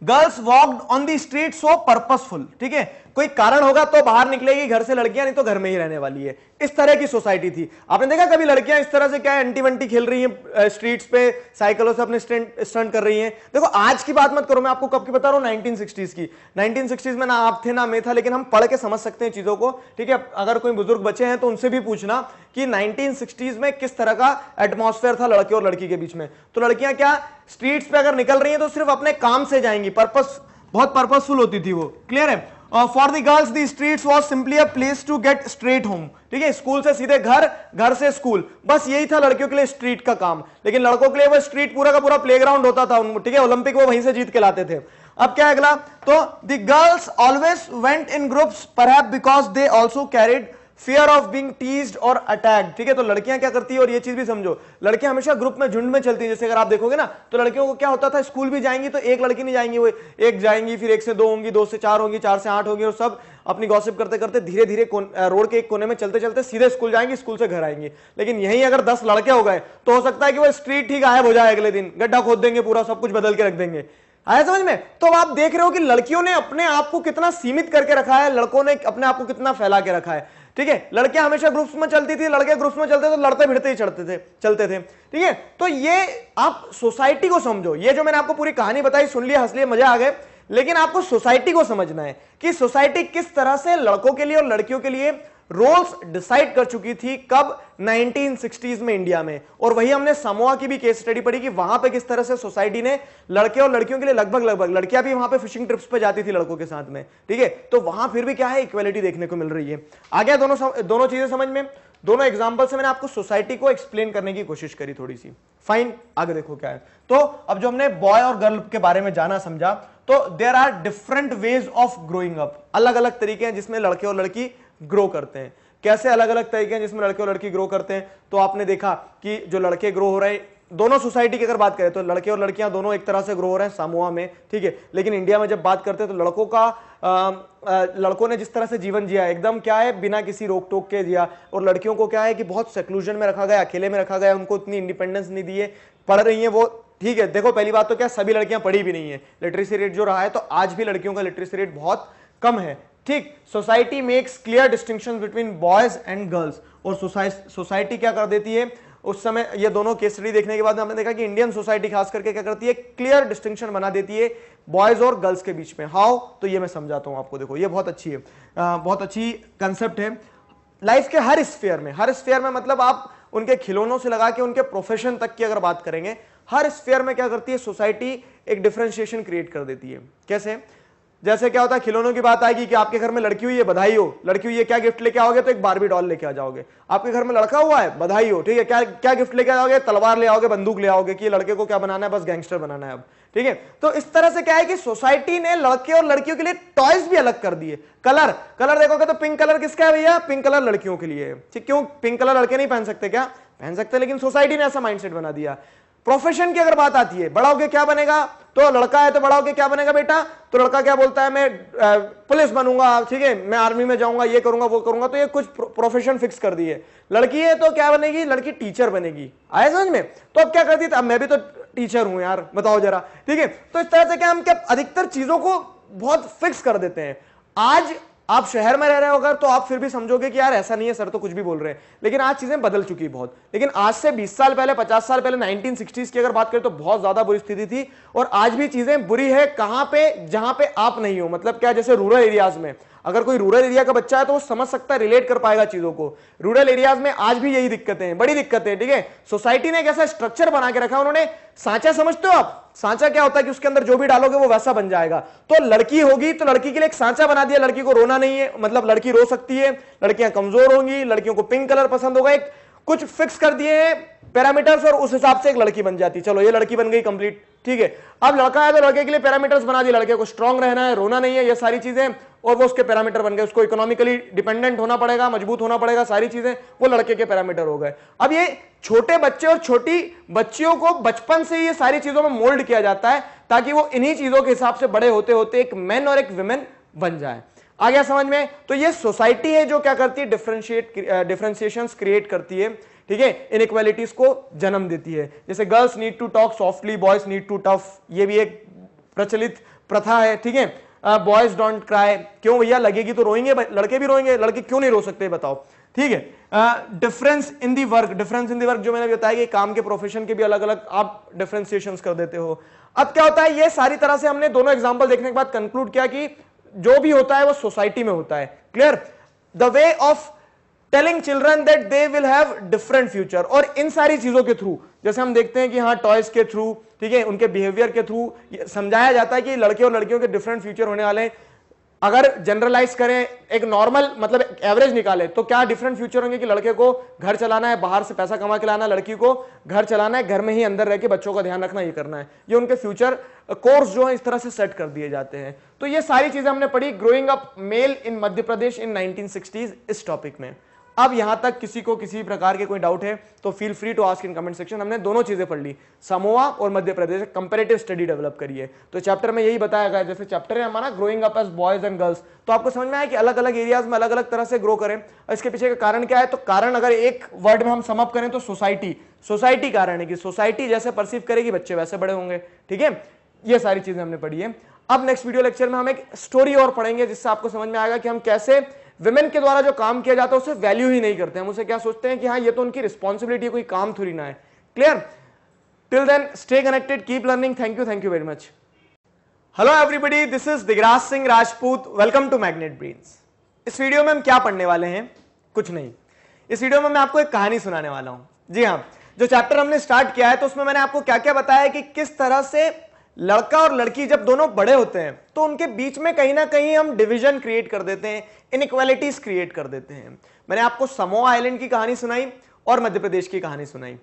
A: girls walk on the street so purposeful ठीक है कोई कारण होगा तो बाहर निकलेगी घर से लड़कियां नहीं तो घर में ही रहने वाली है इस तरह की सोसाइटी थी आपने देखा कभी लड़कियां इस तरह से क्या एंटी वंटी खेल रही हैं स्ट्रीट्स पे साइकिलों से अपने स्टंट कर रही हैं देखो आज की बात मत करो मैं आपको कब की बता रहा हूं नाइनटीन की नाइनटीन में ना आप थे ना मैं था लेकिन हम पढ़ के समझ सकते हैं चीजों को ठीक है अगर कोई बुजुर्ग बच्चे हैं तो उनसे भी पूछना कि नाइनटीन में किस तरह का एटमोसफेयर था लड़के और लड़की के बीच में तो लड़कियां क्या स्ट्रीट्स पे अगर निकल रही हैं तो सिर्फ अपने काम से जाएंगी पर्पस बहुत पर्पसफुल होती थी वो क्लियर है for the girls the street was simply a place to get straight home ठीक है स्कूल से सीधे घर घर से स्कूल बस यही था लड़कियों के लिए स्ट्रीट का काम लेकिन लड़कों के लिए वो स्ट्रीट पूरा का पूरा प्ले ग्राउंड होता था ठीक है ओलंपिक वो वहीं से जीत के लाते थे अब क्या अगला तो girls girls always went in groups पर because they also carried fear of being teased और अटैक ठीक है तो लड़कियां क्या करती है और ये चीज भी समझो लड़कियां हमेशा ग्रुप में झुंड में चलती है जैसे अगर आप देखोगे ना तो लड़कियों को क्या होता था स्कूल भी जाएंगी तो एक लड़की नहीं जाएंगी वो एक जाएंगी फिर एक से दो होंगी दो से चार होंगी चार से आठ होंगी और सब अपनी गॉसिप करते करते धीरे धीरे रोड के एक कोने में चलते चलते सीधे स्कूल जाएंगे स्कूल से घर आएंगे लेकिन यहीं अगर दस लड़के हो गए तो हो सकता है कि वो स्ट्रीट ठीक गायब हो जाए अगले दिन गड्ढा खोद देंगे पूरा सब कुछ बदल के रख देंगे आया समझ में तो आप देख रहे हो कि लड़कियों ने अपने आप को कितना सीमित करके रखा है लड़कों ने अपने आप को कितना फैला के रखा है ठीक है लड़कियां हमेशा ग्रुप्स में चलती थी लड़के ग्रुप्स में चलते थे तो लड़ते भिड़ते ही चढ़ते थे चलते थे ठीक है तो ये आप सोसाइटी को समझो ये जो मैंने आपको पूरी कहानी बताई सुन लिया हंस लिया मजा आ गए लेकिन आपको सोसाइटी को समझना है कि सोसाइटी किस तरह से लड़कों के लिए और लड़कियों के लिए रोल्स डिसाइड कर चुकी थी कब 1960s में इंडिया में और वही हमने समोआ की भी केस स्टडी पढ़ी कि वहां पे किस तरह से सोसाइटी ने लड़के और लड़कियों के लिए लगभग लगभग लड़कियां भी वहां पे फिशिंग ट्रिप्स पे जाती थी लड़कों के साथ में ठीक है तो वहां फिर भी क्या है इक्वेलिटी देखने को मिल रही है आ गया दोनों दोनों चीजें समझ में दोनों एग्जाम्पल से मैंने आपको सोसाइटी को एक्सप्लेन करने की कोशिश करी थोड़ी सी फाइन आगे देखो क्या है तो अब जो हमने बॉय और गर्ल के बारे में जाना समझा तो there are different ways of growing up अलग अलग तरीके हैं जिसमें लड़के और लड़की ग्रो करते हैं कैसे अलग अलग तरीके हैं जिसमें लड़के और लड़की ग्रो करते हैं तो आपने देखा कि जो लड़के ग्रो हो रहे हैं दोनों सोसाइटी की अगर बात करें तो लड़के और लड़कियां दोनों एक तरह से ग्रो हो रहे हैं समूह में ठीक है लेकिन इंडिया में जब बात करते हैं तो लड़कों का आ, आ, लड़कों ने जिस तरह से जीवन जिया एकदम क्या है बिना किसी रोक टोक के जिया और लड़कियों को क्या है कि बहुत सेक्लूजन में रखा गया अकेले में रखा गया उनको इतनी इंडिपेंडेंस नहीं दी है पढ़ रही है वो ठीक है देखो पहली बात तो क्या सभी लड़कियां पढ़ी भी नहीं है लिटरेसी रेट जो रहा है तो आज भी लड़कियों का लिटरेसी रेट बहुत कम है ठीक society makes clear distinction between boys and girls और सोसाइटी क्या कर देती है उस समय ये दोनों केस स्टडी देखने के बाद हमने देखा कि इंडियन सोसाइटी खास करके क्या करती है क्लियर डिस्टिंक्शन बना देती है बॉयज और गर्ल्स के बीच में हाउ तो ये मैं समझाता हूं आपको देखो ये बहुत अच्छी है आ, बहुत अच्छी कंसेप्ट है लाइफ के हर स्फेयर में हर स्फेयर में मतलब आप उनके खिलौनों से लगा के उनके प्रोफेशन तक की अगर बात करेंगे हर स्फेयर में क्या करती है सोसाइटी एक डिफ्रेंशिएशन क्रिएट कर देती है कैसे जैसे क्या होता है खिलौनों की बात आएगी कि आपके घर में लड़की हुई है बधाई हो लड़की हुई है क्या गिफ्ट लेके आओगे तो एक बारबी डॉल लेके आ जाओगे आपके घर में लड़का हुआ है बधाई हो ठीक है क्या क्या गिफ्ट लेके आओगे तलवार ले आओगे बंदूक ले आओगे कि लड़के को क्या बनाना है बस गैंगस्टर बनाना है अब ठीक है तो इस तरह से क्या है कि सोसाइटी ने लड़के और लड़कियों के लिए टॉयज भी अलग कर दिए कलर कलर देखोगे तो पिंक कलर किसका है भैया पिंक कलर लड़कियों के लिए ठीक क्यों पिंक कलर लड़के नहीं पहन सकते क्या पहन सकते लेकिन सोसाइटी ने ऐसा माइंडसेट बना दिया प्रोफेशन की अगर बात आती है बड़ा होकर क्या बनेगा तो लड़का है तो बड़ा होकर क्या बनेगा बेटा तो लड़का क्या बोलता है मैं पुलिस बनूंगा ठीक है मैं आर्मी में जाऊंगा ये करूंगा वो करूंगा तो ये कुछ प्रोफेशन फिक्स कर दी है लड़की है तो क्या बनेगी लड़की टीचर बनेगी आया समझ में तो अब क्या करती है अब मैं भी तो टीचर हूं यार बताओ जरा ठीक है तो इस तरह से क्या हम क्या अधिकतर चीजों को बहुत फिक्स कर देते हैं आज आप शहर में रह रहे हो अगर तो आप फिर भी समझोगे कि यार ऐसा नहीं है सर तो कुछ भी बोल रहे हैं लेकिन आज चीजें बदल चुकी बहुत लेकिन आज से 20 साल पहले 50 साल पहले 1960s की अगर बात करें तो बहुत ज्यादा बुरी स्थिति थी और आज भी चीजें बुरी है कहां पे जहां पे आप नहीं हो मतलब क्या जैसे रूरल एरियाज में अगर कोई रूरल एरिया का बच्चा है तो वो समझ सकता है रिलेट कर पाएगा चीजों को रूरल एरियाज में आज भी यही दिक्कतें हैं बड़ी दिक्कतें हैं ठीक है सोसाइटी ने एक ऐसा स्ट्रक्चर बना के रखा उन्होंने सांचा समझते हो आप सांचा क्या होता है कि उसके अंदर जो भी डालोगे वो वैसा बन जाएगा तो लड़की होगी तो लड़की के लिए एक सांचा बना दिया लड़की को रोना नहीं है मतलब लड़की रो सकती है लड़कियां कमजोर होंगी लड़कियों को पिंक कलर पसंद होगा एक कुछ फिक्स कर दिए हैं पैरामीटर्स और उस हिसाब से एक लड़की बन जाती चलो ये लड़की बन गई कंप्लीट ठीक है अब लड़का है तो लड़के के लिए पैरामीटर्स बना दिए लड़के को स्ट्रांग रहना है रोना नहीं है ये सारी चीजें और वो उसके पैरामीटर बन गए उसको इकोनॉमिकली डिपेंडेंट होना पड़ेगा मजबूत होना पड़ेगा सारी चीजें वो लड़के के पैरामीटर हो गए अब ये छोटे बच्चे और छोटी बच्चियों को बचपन से ये सारी चीजों में मोल्ड किया जाता है ताकि वो इन्हीं चीजों के हिसाब से बड़े होते होते एक मैन और एक विमेन बन जाए आ गया समझ में तो ये सोसाइटी है जो क्या करती है डिफ्रेंशिएट डिफ्रेंसिएशन क्रिएट करती है ठीक है इनक्वालिटीज को जन्म देती है जैसे girls need to talk softly boys need to tough ये भी एक प्रचलित प्रथा है ठीक है बॉयज डोंट क्राई क्यों भैया लगेगी तो रोएंगे लड़के भी रोएंगे लड़के क्यों नहीं रो सकते बताओ ठीक है difference in the work difference in the work जो मैंने बताया कि काम के प्रोफेशन के भी अलग अलग आप डिफरेंसिएशन कर देते हो अब क्या होता है ये सारी तरह से हमने दोनों एग्जाम्पल देखने के बाद कंक्लूड किया कि जो भी होता है वो सोसाइटी में होता है clear the way of telling children that they will have different future और इन सारी चीजों के थ्रू जैसे हम देखते हैं कि हाँ टॉयज के थ्रू ठीक है उनके बिहेवियर के थ्रू समझाया जाता है कि लड़के और लड़कियों के डिफरेंट फ्यूचर होने वाले हैं अगर जनरलाइज करें एक नॉर्मल मतलब एवरेज निकाले तो क्या डिफरेंट फ्यूचर होंगे कि लड़के को घर चलाना है बाहर से पैसा कमा के लाना लड़की को घर चलाना है घर में ही अंदर रह के बच्चों का ध्यान रखना ये करना है ये उनके फ्यूचर कोर्स जो है इस तरह से सेट कर दिए जाते हैं तो ये सारी चीजें हमने पढ़ी growing up male in Madhya Pradesh in nineteen इस टॉपिक में अब यहां तक किसी को किसी प्रकार के कोई डाउट है तो feel free to ask in comment section हमने दोनों चीजें पढ़ ली समोवा और Madhya Pradesh comparative study develop करी है तो चैप्टर में यही बताया गया जैसे चैप्टर है हमारा growing up as boys and girls तो आपको समझ में आया कि अलग अलग एरियाज में अलग अलग तरह से ग्रो करें इसके पीछे का कारण क्या है तो कारण अगर एक वर्ड में हम समअप करें तो सोसाइटी सोसाइटी कारण है कि सोसाइटी जैसे परसीव करेगी बच्चे वैसे बड़े होंगे ठीक है ये सारी चीजें हमने पढ़ी है अब नेक्स्ट वीडियो लेक्चर में हम एक स्टोरी और पढ़ेंगे जिससे आपको समझ में आएगा कि हम कैसे विमेन के द्वारा जो काम किया जाता है उसे वैल्यू ही नहीं करते हम उसे क्या सोचते हैं कि हाँ ये तो उनकी रिस्पॉन्सिबिलिटी कोई काम थोड़ी ना है clear till then stay connected keep learning thank you thank you very much hello everybody this is Digraj Singh Rajput welcome to Magnet Brains इस वीडियो में हम क्या पढ़ने वाले हैं कुछ नहीं इस वीडियो में मैं आपको एक कहानी सुनाने वाला हूं जी हाँ जो चैप्टर हमने स्टार्ट किया है तो उसमें मैंने आपको क्या क्या बताया कि किस तरह से लड़का और लड़की जब दोनों बड़े होते हैं तो उनके बीच में कहीं ना कहीं हम डिवीजन क्रिएट कर देते हैं इनक्वालिटीज क्रिएट कर देते हैं मैंने आपको समो आइलैंड की कहानी सुनाई और मध्य प्रदेश की कहानी सुनाई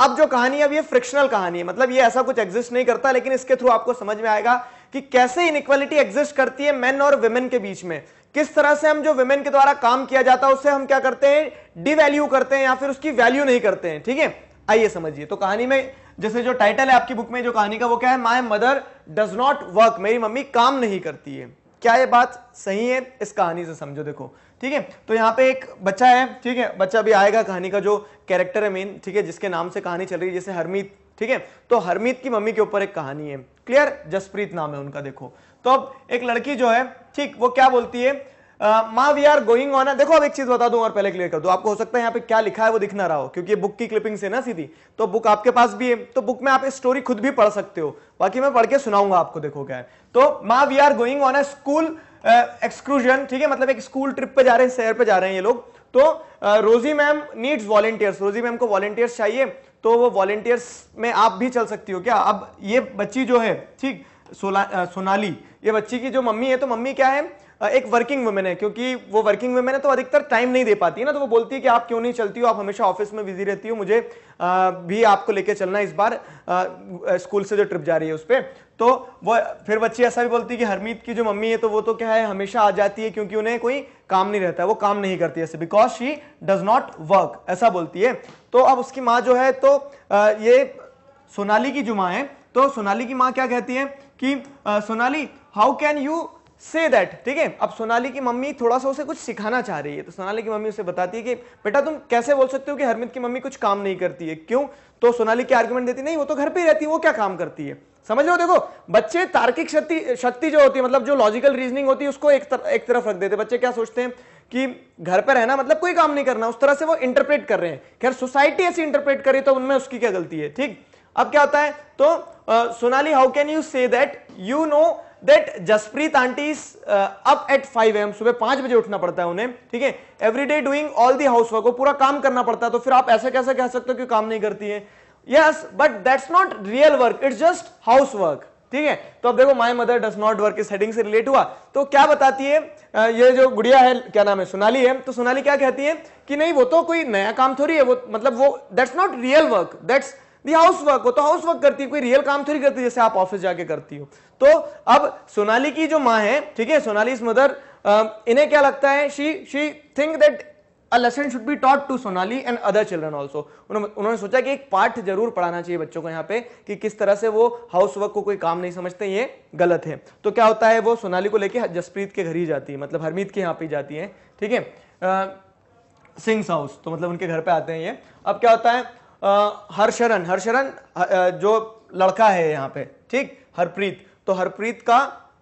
A: अब जो कहानी अब ये फ्रिक्शनल कहानी है मतलब ये ऐसा कुछ एग्जिस्ट नहीं करता लेकिन इसके थ्रू आपको समझ में आएगा कि कैसे इक्वालिटी एग्जिस्ट करती है मेन और वुमेन के बीच में किस तरह से हम जो वुमेन के द्वारा काम किया जाता है उससे हम क्या करते हैं डिवैल्यू करते हैं या फिर उसकी वैल्यू नहीं करते हैं ठीक है आइए समझिए तो कहानी में जैसे जो टाइटल है आपकी बुक में जो कहानी का वो क्या है my mother does not work मेरी मम्मी काम नहीं करती है क्या ये बात सही है इस कहानी से समझो देखो ठीक है तो यहाँ पे एक बच्चा है ठीक है बच्चा भी आएगा कहानी का जो कैरेक्टर है मेन ठीक है जिसके नाम से कहानी चल रही है जैसे हरमीत ठीक है तो हरमीत की मम्मी के ऊपर एक कहानी है क्लियर जसप्रीत नाम है उनका देखो तो अब एक लड़की जो है ठीक वो क्या बोलती है माँ वी आर गोइंग ऑन है देखो अब एक चीज बता दूं और पहले क्लियर कर दो आपको हो सकता है यहाँ पे क्या लिखा है वो दिख ना रहा हो क्योंकि ये बुक की क्लिपिंग से ना सीधी तो बुक आपके पास भी है तो बुक में आप स्टोरी खुद भी पढ़ सकते हो बाकी मैं पढ़ के सुनाऊंगा आपको देखो क्या है तो माँ we are going on a school excursion ठीक है मतलब एक स्कूल ट्रिप पे जा रहे हैं शहर पे जा रहे हैं ये लोग तो Rosie ma'am needs volunteers Rosie ma'am को वॉलेंटियर्स चाहिए तो वो वॉलेंटियर्स में आप भी चल सकती हो क्या अब ये बच्ची जो है ठीक सोला सोनाली ये बच्ची की जो मम्मी है तो मम्मी क्या है एक वर्किंग वुमेन है क्योंकि वो वर्किंग वुमेन है तो अधिकतर टाइम नहीं दे पाती है ना तो वो बोलती है कि आप क्यों नहीं चलती हो आप हमेशा ऑफिस में बिजी रहती हो मुझे भी आपको लेके चलना इस बार स्कूल से जो ट्रिप जा रही है उस पर तो वो फिर बच्ची ऐसा भी बोलती है कि हरमीत की जो मम्मी है तो वो तो क्या है हमेशा आ जाती है क्योंकि उन्हें कोई काम नहीं रहता है वो काम नहीं करती ऐसे because she does not work ऐसा बोलती है तो अब उसकी माँ जो है तो ये सोनाली की जो माँ है तो सोनाली की माँ क्या कहती है कि Sonali how can you say that ठीक है अब सोनाली की मम्मी थोड़ा सा उसे कुछ सिखाना चाह रही है तो सोनाली की मम्मी उसे बताती है कि बेटा तुम कैसे बोल सकते हो कि हरमित की मम्मी कुछ काम नहीं करती है क्यों तो सोनाली की आर्ग्यूमेंट देती नहीं वो तो घर पे रहती है वो क्या काम करती है समझ लो देखो बच्चे तार्किक शक्ति शक्ति जो होती है मतलब जो लॉजिकल रीजनिंग होती है उसको एक, तर, एक तरफ रख देते बच्चे क्या सोचते हैं कि घर पर रहना मतलब कोई काम नहीं करना उस तरह से वो इंटरप्रेट कर रहे हैं खैर सोसाइटी ऐसी इंटरप्रेट करे तो उनमें उसकी क्या गलती है ठीक अब क्या होता है तो Sonali how can you say that you know that Jaspreet aunty is up at 5 M सुबह पांच बजे उठना पड़ता है उन्हें ठीक है every day doing all the house work पूरा काम करना पड़ता है तो फिर आप ऐसा कैसे कह सकते हो कि काम नहीं करती है yes but that's not real work it's just house work ठीक है तो अब देखो my mother does not work इस हेडिंग से रिलेट हुआ तो क्या बताती है uh, ये जो गुड़िया है क्या नाम है सोनाली है तो सोनाली क्या कहती है कि नहीं वो तो कोई नया काम थोड़ी है वो मतलब वो that's not real work that's the house work वो तो हाउस वर्क करती है कोई रियल काम थोड़ी करती है जैसे आप ऑफिस जाके करती हो तो अब सोनाली की जो माँ है ठीक है सोनाली मदर इन्हें क्या लगता है she she think that a lesson should be taught to Sonali and other children also उन्होंने सोचा कि एक पाठ जरूर पढ़ाना चाहिए बच्चों को यहाँ पे कि किस तरह से वो हाउस वर्क को कोई काम नहीं समझते ये गलत है तो क्या होता है वो सोनाली को लेके जसप्रीत के घर ही जाती है मतलब हरमीत के यहाँ पे जाती है ठीक है सिंग्स हाउस तो मतलब उनके घर पे आते हैं ये अब क्या होता है आ, हरशरण हरशरण जो लड़का है यहाँ पे ठीक हरप्रीत तो हरप्रीत का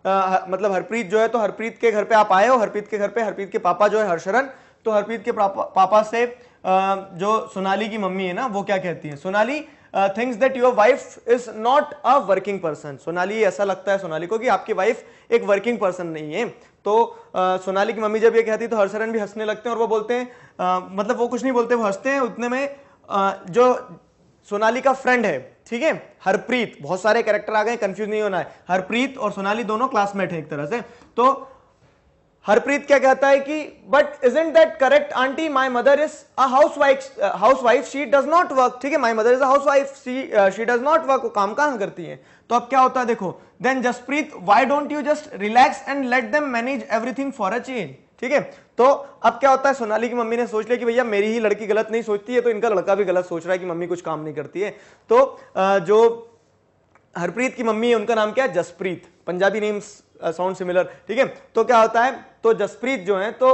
A: आ, मतलब हरप्रीत जो है तो हरप्रीत के घर पे आप आए हो हरप्रीत के घर पे हरप्रीत के पापा जो है हर्षरण तो हरप्रीत के पापा, पापा से आ, जो सोनाली की मम्मी है ना वो क्या कहती है Sonali thinks that your wife is not a working person Sonali ऐसा लगता है सोनाली को कि आपकी वाइफ एक वर्किंग पर्सन नहीं है तो सोनाली की मम्मी जब ये कहती है तो हर्षरण भी हंसने लगते हैं और वो बोलते हैं आ, मतलब वो कुछ नहीं बोलते वो हंसते हैं उतने में आ, जो सोनाली का फ्रेंड है ठीक है हरप्रीत बहुत सारे कैरेक्टर आ गए कंफ्यूज नहीं होना है हरप्रीत और सोनाली दोनों क्लासमेट हैं एक तरह से तो हरप्रीत क्या कहता है कि but is that correct aunty my mother is house wife house wife she does not work ठीक है my mother is house wife see she does not work वो काम कहां करती है तो अब क्या होता है देखो then Jaspreet why don't you just relax and let them manage everything for a change ठीक है तो अब क्या होता है सोनाली की मम्मी ने सोच लिया कि भैया मेरी ही लड़की गलत नहीं सोचती है तो इनका लड़का भी गलत सोच रहा है कि मम्मी कुछ काम नहीं करती है तो जो हरप्रीत की मम्मी है उनका नाम क्या है Jaspreet Punjabi name sound similar ठीक है तो क्या होता है तो जसप्रीत जो है तो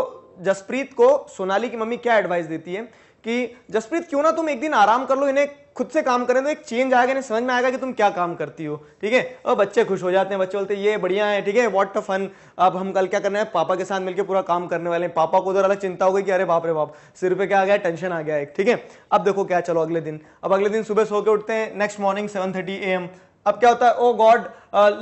A: जसप्रीत को सोनाली की मम्मी क्या एडवाइस देती है कि जसप्रीत क्यों ना तुम एक दिन आराम कर लो इन्हें खुद से काम करें तो एक चेंज आएगा इन्हें समझ में आएगा कि तुम क्या काम करती हो ठीक है और बच्चे खुश हो जाते हैं बच्चे बोलते हैं ये बढ़िया है ठीक है वॉट अ फन अब हम कल क्या करना है पापा के साथ मिलकर पूरा काम करने वाले हैं पापा को उधर अलग चिंता हो गई कि अरे बाप रे बाप सिर पे क्या आ गया टेंशन आ गया एक ठीक है अब देखो क्या चलो अगले दिन अब अगले दिन सुबह सो के उठते हैं next morning seven thirty A M अब क्या होता है oh God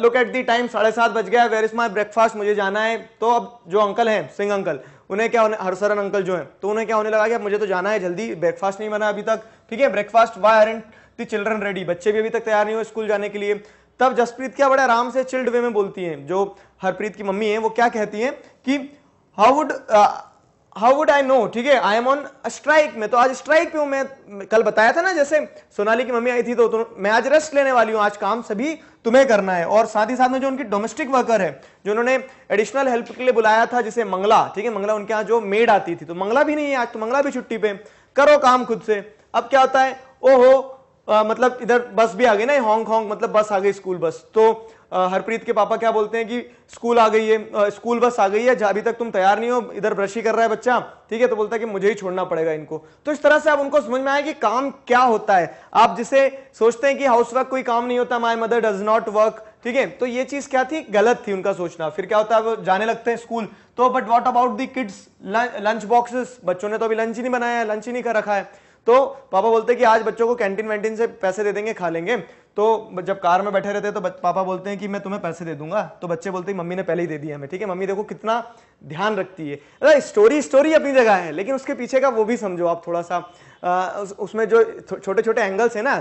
A: look at the time साढ़े सात बज गया वेर इज माई ब्रेकफास्ट मुझे जाना है तो अब जो अंकल हैं सिंह अंकल उन्हें क्या होने हरसरन अंकल जो हैं तो उन्हें क्या होने लगा कि अब मुझे तो जाना है जल्दी ब्रेकफास्ट नहीं बना अभी तक ठीक है breakfast why are and children ready बच्चे भी अभी तक तैयार नहीं हुए स्कूल जाने के लिए तब जसप्रीत क्या बड़े आराम से चिल्ड वे में बोलती हैं जो हरप्रीत की मम्मी है वो क्या कहती है कि how would how would I know ठीक है आई एम ऑन स्ट्राइक में तो आज स्ट्राइक पे हूं मैं कल बताया था ना जैसे सोनाली की मम्मी आई थी तो, तो मैं आज रेस्ट लेने वाली हूं आज काम सभी तुम्हें करना है और साथ ही साथ में जो उनकी डोमेस्टिक वर्कर है जो उन्होंने एडिशनल हेल्प के लिए बुलाया था जैसे मंगला ठीक है मंगला उनके यहाँ जो मेड आती थी तो मंगला भी नहीं है आज तो मंगला भी छुट्टी पे करो काम खुद से अब क्या होता है ओहो आ, मतलब इधर बस भी आ गई ना हॉन्ग हॉन्ग मतलब बस आ गई स्कूल बस तो हरप्रीत के पापा क्या बोलते हैं कि स्कूल आ गई है स्कूल बस आ गई है अभी तक तुम तैयार नहीं हो इधर ब्रश ही कर रहा है बच्चा ठीक है तो बोलता है कि मुझे ही छोड़ना पड़ेगा इनको तो इस तरह से आप उनको समझ में आए कि काम क्या होता है आप जिसे सोचते हैं कि हाउस वर्क कोई काम नहीं होता my mother does not work ठीक है तो ये चीज क्या थी गलत थी उनका सोचना फिर क्या होता है वो जाने लगते हैं स्कूल तो but what about the kids lunch boxes बच्चों ने तो अभी लंच ही नहीं बनाया लंच ही नहीं कर रखा है तो पापा बोलते कि आज बच्चों को कैंटीन वैंटीन से पैसे दे देंगे खा लेंगे तो जब कार में बैठे रहते तो पापा बोलते हैं कि मैं तुम्हें पैसे दे दूंगा तो बच्चे बोलते हैं मम्मी ने पहले ही दे दिया हमें ठीक है मम्मी देखो कितना ध्यान रखती है अरे स्टोरी स्टोरी अपनी जगह है लेकिन उसके पीछे का वो भी समझो आप थोड़ा सा उसमें जो छोटे छोटे एंगल्स है ना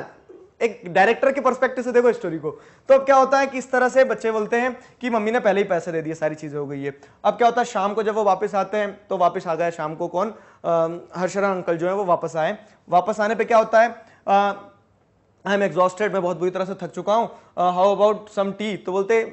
A: एक डायरेक्टर के परस्पेक्टिव से देखो स्टोरी को तो अब क्या होता है कि इस तरह से बच्चे बोलते हैं कि मम्मी ने पहले ही पैसे दे दिए सारी चीजें हो गई है अब क्या होता है शाम को जब वो वापस आते हैं तो वापस आ गया शाम को कौन हर्षरा अंकल जो है वो वापस आए वापस आने पे क्या होता है आई एम एग्जॉस्टेड मैं बहुत बुरी तरह से थक चुका हूँ हाउ अबाउट सम टी तो बोलते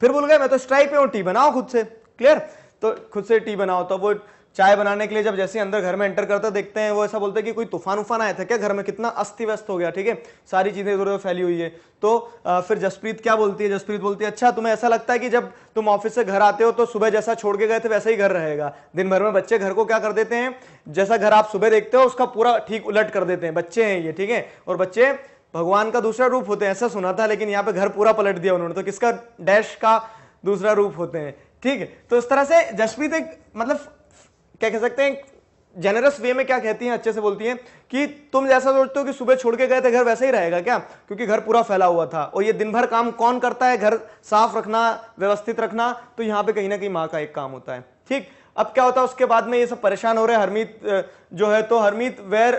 A: फिर बोल गए मैं तो स्ट्राइक पे हूँ टी बनाओ खुद से क्लियर तो खुद से टी बनाओ तो वो चाय बनाने के लिए जब जैसे अंदर घर में एंटर करते देखते हैं वो ऐसा बोलते हैं कि कोई तूफान उफान आया था क्या घर में कितना अस्त व्यस्त हो गया ठीक है सारी चीज़ें इधर उधर फैली हुई है तो फिर जसप्रीत क्या बोलती है जसप्रीत बोलती है अच्छा तुम्हें ऐसा लगता है कि जब तुम ऑफिस से घर आते हो तो सुबह जैसा छोड़ के गए थे वैसा ही घर रहेगा दिन भर में बच्चे घर को क्या कर देते हैं जैसा घर आप सुबह देखते हो उसका पूरा ठीक उलट कर देते हैं बच्चे हैं ये ठीक है और बच्चे भगवान का दूसरा रूप होते हैं ऐसा सुना था लेकिन यहाँ पे घर पूरा पलट दिया उन्होंने तो किसका डैश का दूसरा रूप होते हैं ठीक है तो इस तरह से जसप्रीत एक मतलब क्या कह सकते हैं जेनरस वे में क्या कहती हैं अच्छे से बोलती हैं कि तुम जैसा सोचते हो कि सुबह छोड़ के गए थे घर वैसे ही रहेगा क्या क्योंकि घर पूरा फैला हुआ था और ये दिन भर काम कौन करता है घर साफ रखना व्यवस्थित रखना तो यहाँ पे कहीं ना कहीं माँ का एक काम होता है ठीक अब क्या होता है उसके बाद में ये सब परेशान हो रहे हैं हरमीत जो है तो Harmeet where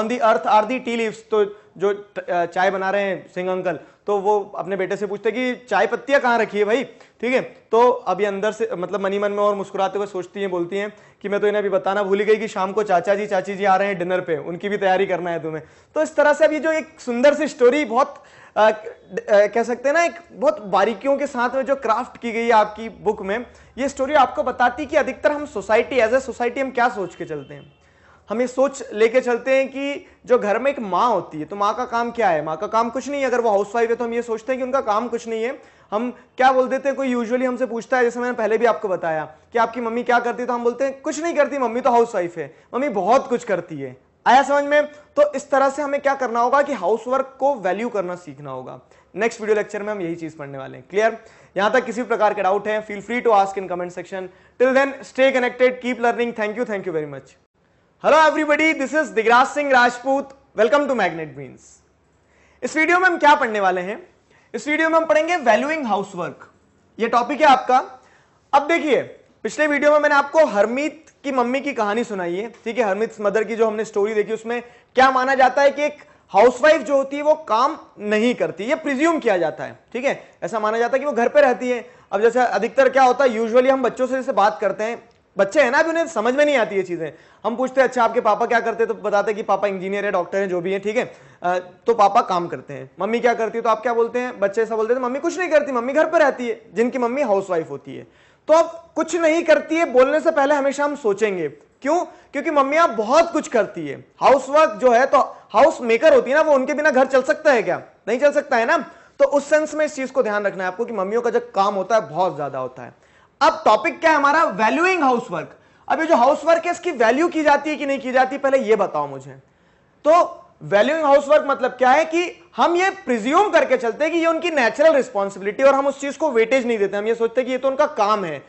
A: on the earth are the tea leaves तो जो चाय बना रहे हैं सिंह अंकल तो वो अपने बेटे से पूछते कि चाय पत्तियाँ कहाँ रखी है भाई ठीक है तो अभी अंदर से मतलब मनी मन में और मुस्कुराते हुए सोचती हैं बोलती हैं कि मैं तो इन्हें अभी बताना भूली गई कि शाम को चाचा जी चाची जी आ रहे हैं डिनर पे उनकी भी तैयारी करना है तुम्हें तो इस तरह से अभी जो एक सुंदर सी स्टोरी बहुत आ, आ, कह सकते हैं ना एक बहुत बारीकियों के साथ में जो क्राफ्ट की गई है आपकी बुक में ये स्टोरी आपको बताती कि अधिकतर हम सोसाइटी एज ए सोसाइटी हम क्या सोच के चलते हैं हम ये सोच लेके चलते हैं कि जो घर में एक माँ होती है तो माँ का काम क्या है माँ का काम कुछ नहीं है अगर वो हाउस वाइफ है तो हम ये सोचते हैं कि उनका काम कुछ नहीं है हम क्या बोल देते हैं कोई यूजुअली हमसे पूछता है जैसे मैंने पहले भी आपको बताया कि आपकी मम्मी क्या करती है तो हम बोलते हैं कुछ नहीं करती मम्मी तो हाउस वाइफ है मम्मी बहुत कुछ करती है आया समझ में तो इस तरह से हमें क्या करना होगा कि हाउस वर्क को वैल्यू करना सीखना होगा नेक्स्ट वीडियो लेक्चर में हम यही चीज पढ़ने वाले हैं क्लियर यहां तक किसी भी प्रकार के डाउट है feel free to ask in comment section till then stay connected keep learning thank you thank you very much hello everybody this is Digraj Singh Rajput welcome to Magnet Brains इस वीडियो में हम क्या पढ़ने वाले हैं इस वीडियो में हम पढ़ेंगे वैल्यूइंग हाउस वर्क ये टॉपिक है आपका अब देखिए पिछले वीडियो में मैंने आपको हरमीत की मम्मी की कहानी सुनाई है ठीक है हरमीत मदर की जो हमने स्टोरी देखी उसमें क्या माना जाता है कि एक हाउसवाइफ जो होती है वो काम नहीं करती ये प्रिज्यूम किया जाता है ठीक है ऐसा माना जाता है कि वो घर पर रहती है अब जैसे अधिकतर क्या होता है यूजुअली हम बच्चों से जैसे बात करते हैं बच्चे हैं ना अभी उन्हें समझ में नहीं आती ये चीज़ें हम पूछते हैं अच्छा आपके पापा क्या करते हैं तो बताते हैं कि पापा इंजीनियर है डॉक्टर है जो भी है ठीक है तो पापा काम करते हैं मम्मी क्या करती है तो आप क्या बोलते हैं बच्चे ऐसा बोलते हैं मम्मी कुछ नहीं करती मम्मी घर पर रहती है जिनकी मम्मी वाइफ होती है तो आप कुछ नहीं करती है बोलने से पहले हमेशा हम सोचेंगे क्यों क्योंकि मम्मी आप बहुत कुछ करती है वर्क जो है तो हाउस मेकर होती है ना वो उनके बिना घर चल सकता है क्या नहीं चल सकता है ना तो उस सेंस में इस चीज़ को ध्यान रखना है आपको कि मम्मियों का जो काम होता है बहुत ज़्यादा होता है अब टॉपिक क्या है हमारा वैल्यूइंग हाउस वर्क अब ये जो हाउस वर्क है इसकी वैल्यू की जाती है कि नहीं की जाती पहले ये बताओ मुझे तो वैल्यूइंग हाउस वर्क मतलब क्या है कि हम ये प्रिज्यूम करके चलते हैं कि ये उनकी नेचुरल रिस्पॉन्सिबिलिटी और हम उस चीज को वेटेज नहीं देते हम ये सोचते कि ये तो उनका काम है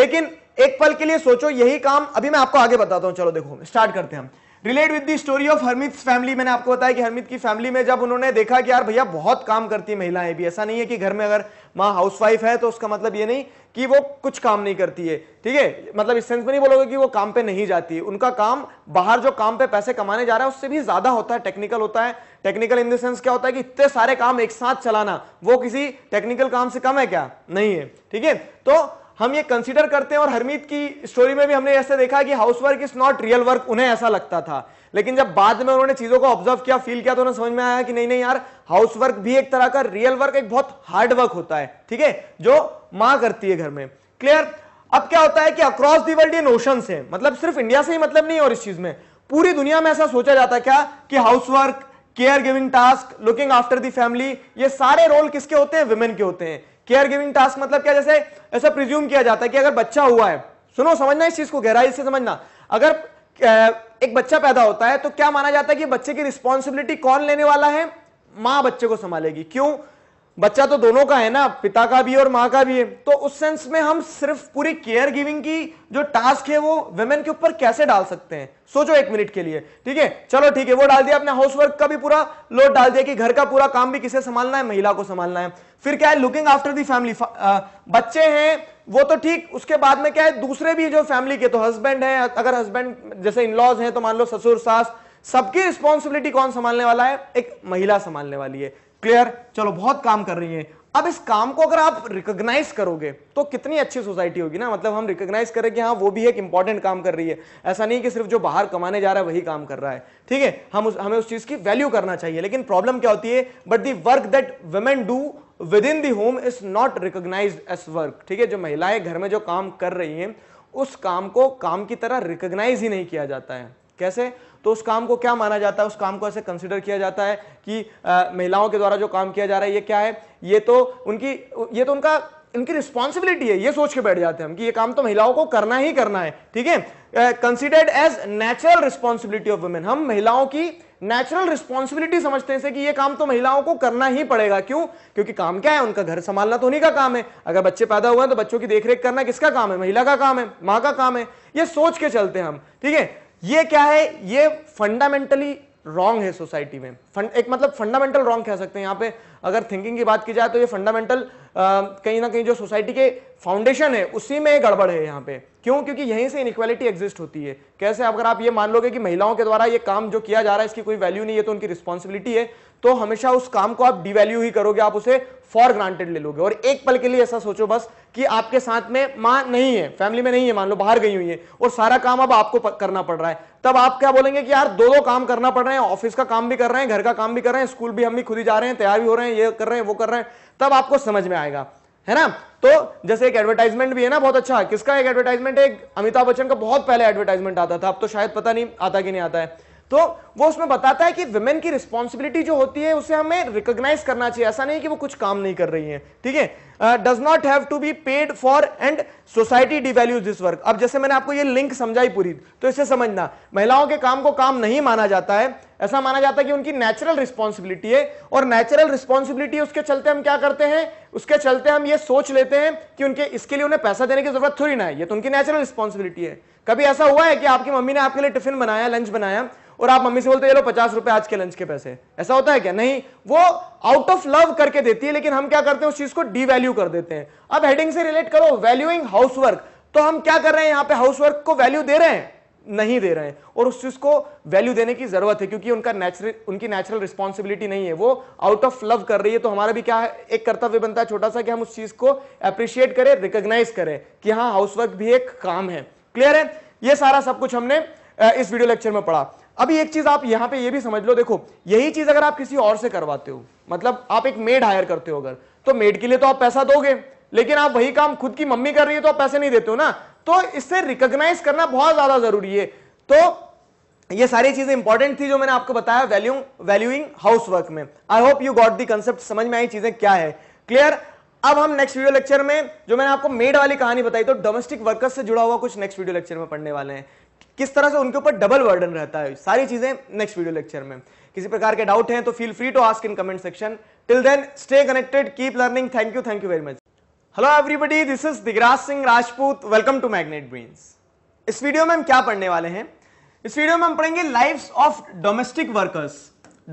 A: लेकिन एक पल के लिए सोचो यही काम अभी मैं आपको आगे बताता हूं चलो देखो स्टार्ट करते हैं हम relate with the story of Harmit family मैंने आपको बताया कि हरमित की फैमिली में जब उन्होंने देखा कि यार भैया बहुत काम करती महिलाएं भी ऐसा नहीं है कि घर में अगर माँ हाउसवाइफ है तो उसका मतलब ये नहीं कि वो कुछ काम नहीं करती है ठीक है मतलब इस सेंस में नहीं बोलोगे कि वो काम पे नहीं जाती उनका काम बाहर जो काम पे पैसे कमाने जा रहा है उससे भी ज्यादा होता है टेक्निकल होता है टेक्निकल इन द सेंस क्या होता है कि इतने सारे काम एक साथ चलाना वो किसी टेक्निकल काम से कम है क्या नहीं है ठीक है तो हम ये कंसिडर करते हैं और हरमीत की स्टोरी में भी हमने ऐसे देखा कि house work is not real work उन्हें ऐसा लगता था लेकिन जब बाद में उन्होंने चीजों को ऑब्जर्व किया फील किया तो उन्हें समझ में आया कि नहीं नहीं यार हाउस वर्क भी एक तरह का रियल वर्क एक बहुत हार्ड वर्क होता है ठीक है जो माँ करती है घर में क्लियर अब क्या होता है कि अक्रॉस दी वर्ल्ड ये नोशन है मतलब सिर्फ इंडिया से ही मतलब नहीं और इस चीज में पूरी दुनिया में ऐसा सोचा जाता है क्या कि house work care giving task looking after the family ये सारे रोल किसके होते हैं वुमेन के होते हैं केयर गिविंग टास्क मतलब क्या जैसे ऐसा प्रिज्यूम किया जाता है कि अगर बच्चा हुआ है सुनो समझना इस चीज को गहराई से समझना अगर एक बच्चा पैदा होता है तो क्या माना जाता है कि बच्चे की रिस्पॉन्सिबिलिटी कौन लेने वाला है मां बच्चे को संभालेगी क्यों बच्चा तो दोनों का है ना पिता का भी और माँ का भी है तो उस सेंस में हम सिर्फ पूरी केयर गिविंग की जो टास्क है वो वेमेन के ऊपर कैसे डाल सकते हैं सोचो एक मिनट के लिए ठीक है चलो ठीक है वो डाल दिया अपने हाउस वर्क का भी पूरा लोड डाल दिया कि घर का पूरा काम भी किसे संभालना है महिला को संभालना है फिर क्या है लुकिंग आफ्टर दी फैमिली बच्चे हैं वो तो ठीक उसके बाद में क्या है दूसरे भी जो फैमिली के तो हस्बैंड है अगर हस्बैंड जैसे इन लॉज है तो मान लो ससुर सास सबकी रिस्पॉन्सिबिलिटी कौन संभालने वाला है एक महिला संभालने वाली है क्लियर चलो बहुत काम कर रही है अब इस काम को अगर आप रिकोगनाइज करोगे तो कितनी अच्छी सोसाइटी होगी ना मतलब हम रिकोगनाइज करें कि हाँ वो भी एक इंपॉर्टेंट काम कर रही है ऐसा नहीं कि सिर्फ जो बाहर कमाने जा रहा है वही काम कर रहा है ठीक है हम उस हमें उस चीज़ की वैल्यू करना चाहिए लेकिन प्रॉब्लम क्या होती है but the work that women do within the home is not recognize as work ठीक है जो महिलाएं घर में जो काम कर रही हैं उस काम को काम की तरह रिकोगनाइज ही नहीं किया जाता है कैसे तो उस काम को क्या माना जाता है उस काम को ऐसे कंसिडर किया जाता है कि आ, महिलाओं के द्वारा जो काम किया जा रहा है ये क्या है ये तो उनकी ये तो उनका इनकी रिस्पॉन्सिबिलिटी है ये सोच के बैठ जाते हैं हम कि ये काम तो महिलाओं को करना ही करना है ठीक है considered as natural responsibility of women हम महिलाओं की नेचुरल रिस्पॉन्सिबिलिटी समझते हैं कि ये काम तो महिलाओं को करना ही पड़ेगा क्यों क्योंकि काम क्या है उनका घर संभालना तो उन्हीं का काम है अगर बच्चे पैदा हुए हैं तो बच्चों की देखरेख करना किसका काम है महिला का काम है माँ का काम है ये सोच के चलते हैं हम ठीक है ये क्या है ये फंडामेंटली रॉन्ग है सोसाइटी में फंड एक मतलब फंडामेंटल रॉन्ग कह सकते हैं यहाँ पे अगर थिंकिंग की बात की जाए तो ये फंडामेंटल कहीं ना कहीं जो सोसाइटी के फाउंडेशन है उसी में गड़बड़ है यहाँ पे क्यों क्योंकि यहीं से इनक्वालिटी एग्जिस्ट होती है कैसे अगर आप ये मान लोगे कि महिलाओं के द्वारा ये काम जो किया जा रहा है इसकी कोई वैल्यू नहीं है तो उनकी रिस्पॉन्सिबिलिटी है तो हमेशा उस काम को आप डिवैल्यू ही करोगे आप उसे फॉर ग्रांटेड ले लोगे और एक पल के लिए ऐसा सोचो बस कि आपके साथ में मां नहीं है फैमिली में नहीं है मान लो बाहर गई हुई है और सारा काम अब आपको करना पड़ रहा है तब आप क्या बोलेंगे कि यार दो दो काम करना पड़ रहे हैं ऑफिस का काम भी कर रहे हैं घर का काम भी कर रहे हैं स्कूल भी हम भी खुद ही जा रहे हैं तैयार भी हो रहे हैं ये कर रहे हैं वो कर रहे हैं तब आपको समझ में आएगा है ना तो जैसे एक एडवर्टाइजमेंट भी है ना बहुत अच्छा किसका एक एडवर्टाइजमेंट है अमिताभ बच्चन का बहुत पहले एडवर्टाइजमेंट आता था अब तो शायद पता नहीं आता कि नहीं आता है तो वो उसमें बताता है कि वुमेन की रिस्पॉन्सिबिलिटी जो होती है उसे हमें रिकोगनाइज करना चाहिए ऐसा नहीं कि वो कुछ काम नहीं कर रही है ठीक है does not have to be paid for and society devalues this work अब जैसे मैंने आपको ये लिंक समझाई पूरी तो इसे समझना महिलाओं के काम को काम नहीं माना जाता है ऐसा माना जाता है कि उनकी नेचुरल रिस्पॉन्सिबिलिटी है और नेचुरल रिस्पॉन्सिबिलिटी उसके चलते हम क्या करते हैं उसके चलते हम ये सोच लेते हैं कि उनके इसके लिए उन्हें पैसा देने की जरूरत थोड़ी ना है ये तो उनकी नेचुरल रिस्पॉन्सिबिलिटी है कभी ऐसा हुआ है कि आपकी मम्मी ने आपके लिए टिफिन बनाया लंच बनाया और आप मम्मी से बोलते चलो पचास रुपए आज के लंच के पैसे ऐसा होता है क्या नहीं वो आउट ऑफ लव करके देती है लेकिन हम क्या करते हैं उस चीज को डिवैल्यू कर देते हैं अब हेडिंग से रिलेट करो वैल्यूइंग हाउस वर्क तो हम क्या कर रहे हैं यहां पे हाउस वर्क को वैल्यू दे रहे हैं नहीं दे रहे हैं और उस चीज को वैल्यू देने की जरूरत है क्योंकि उनका नेचुरल उनकी नेचुरल रिस्पॉन्सिबिलिटी नहीं है वो आउट ऑफ लव कर रही है तो हमारा भी क्या है एक कर्तव्य बनता है छोटा सा कि हम उस चीज को अप्रिशिएट करें रिकॉग्नाइज करें कि हाँ हाउस वर्क भी एक काम है क्लियर है ये सारा सब कुछ हमने इस वीडियो लेक्चर में पढ़ा अभी एक चीज आप यहां पे ये भी समझ लो देखो यही चीज अगर आप किसी और से करवाते हो मतलब आप एक मेड हायर करते हो अगर तो मेड के लिए तो आप पैसा दोगे लेकिन आप वही काम खुद की मम्मी कर रही है तो आप पैसे नहीं देते हो ना तो इससे रिकॉग्नाइज करना बहुत ज्यादा जरूरी है तो ये सारी चीजें इंपॉर्टेंट थी जो मैंने आपको बताया वैल्यू वैल्यूइंग हाउस वर्क में I hope you got the concept समझ में आई चीजें क्या है क्लियर अब हम नेक्स्ट वीडियो लेक्चर में जो मैंने आपको मेड वाली कहानी बताई तो डोमेस्टिक वर्कर्स से जुड़ा हुआ कुछ नेक्स्ट वीडियो लेक्चर में पढ़ने वाले हैं किस तरह से उनके ऊपर डबल वर्डन रहता है सारी चीजें नेक्स्ट वीडियो लेक्चर में किसी प्रकार के डाउट हैं तो feel free to ask in comment section till then stay connected keep learning thank you thank you very much hello everybody this is Digraj Singh Rajput welcome to Magnet Brains इस video में हम क्या पढ़ने वाले हैं इस वीडियो में हम पढ़ेंगे life of domestic workers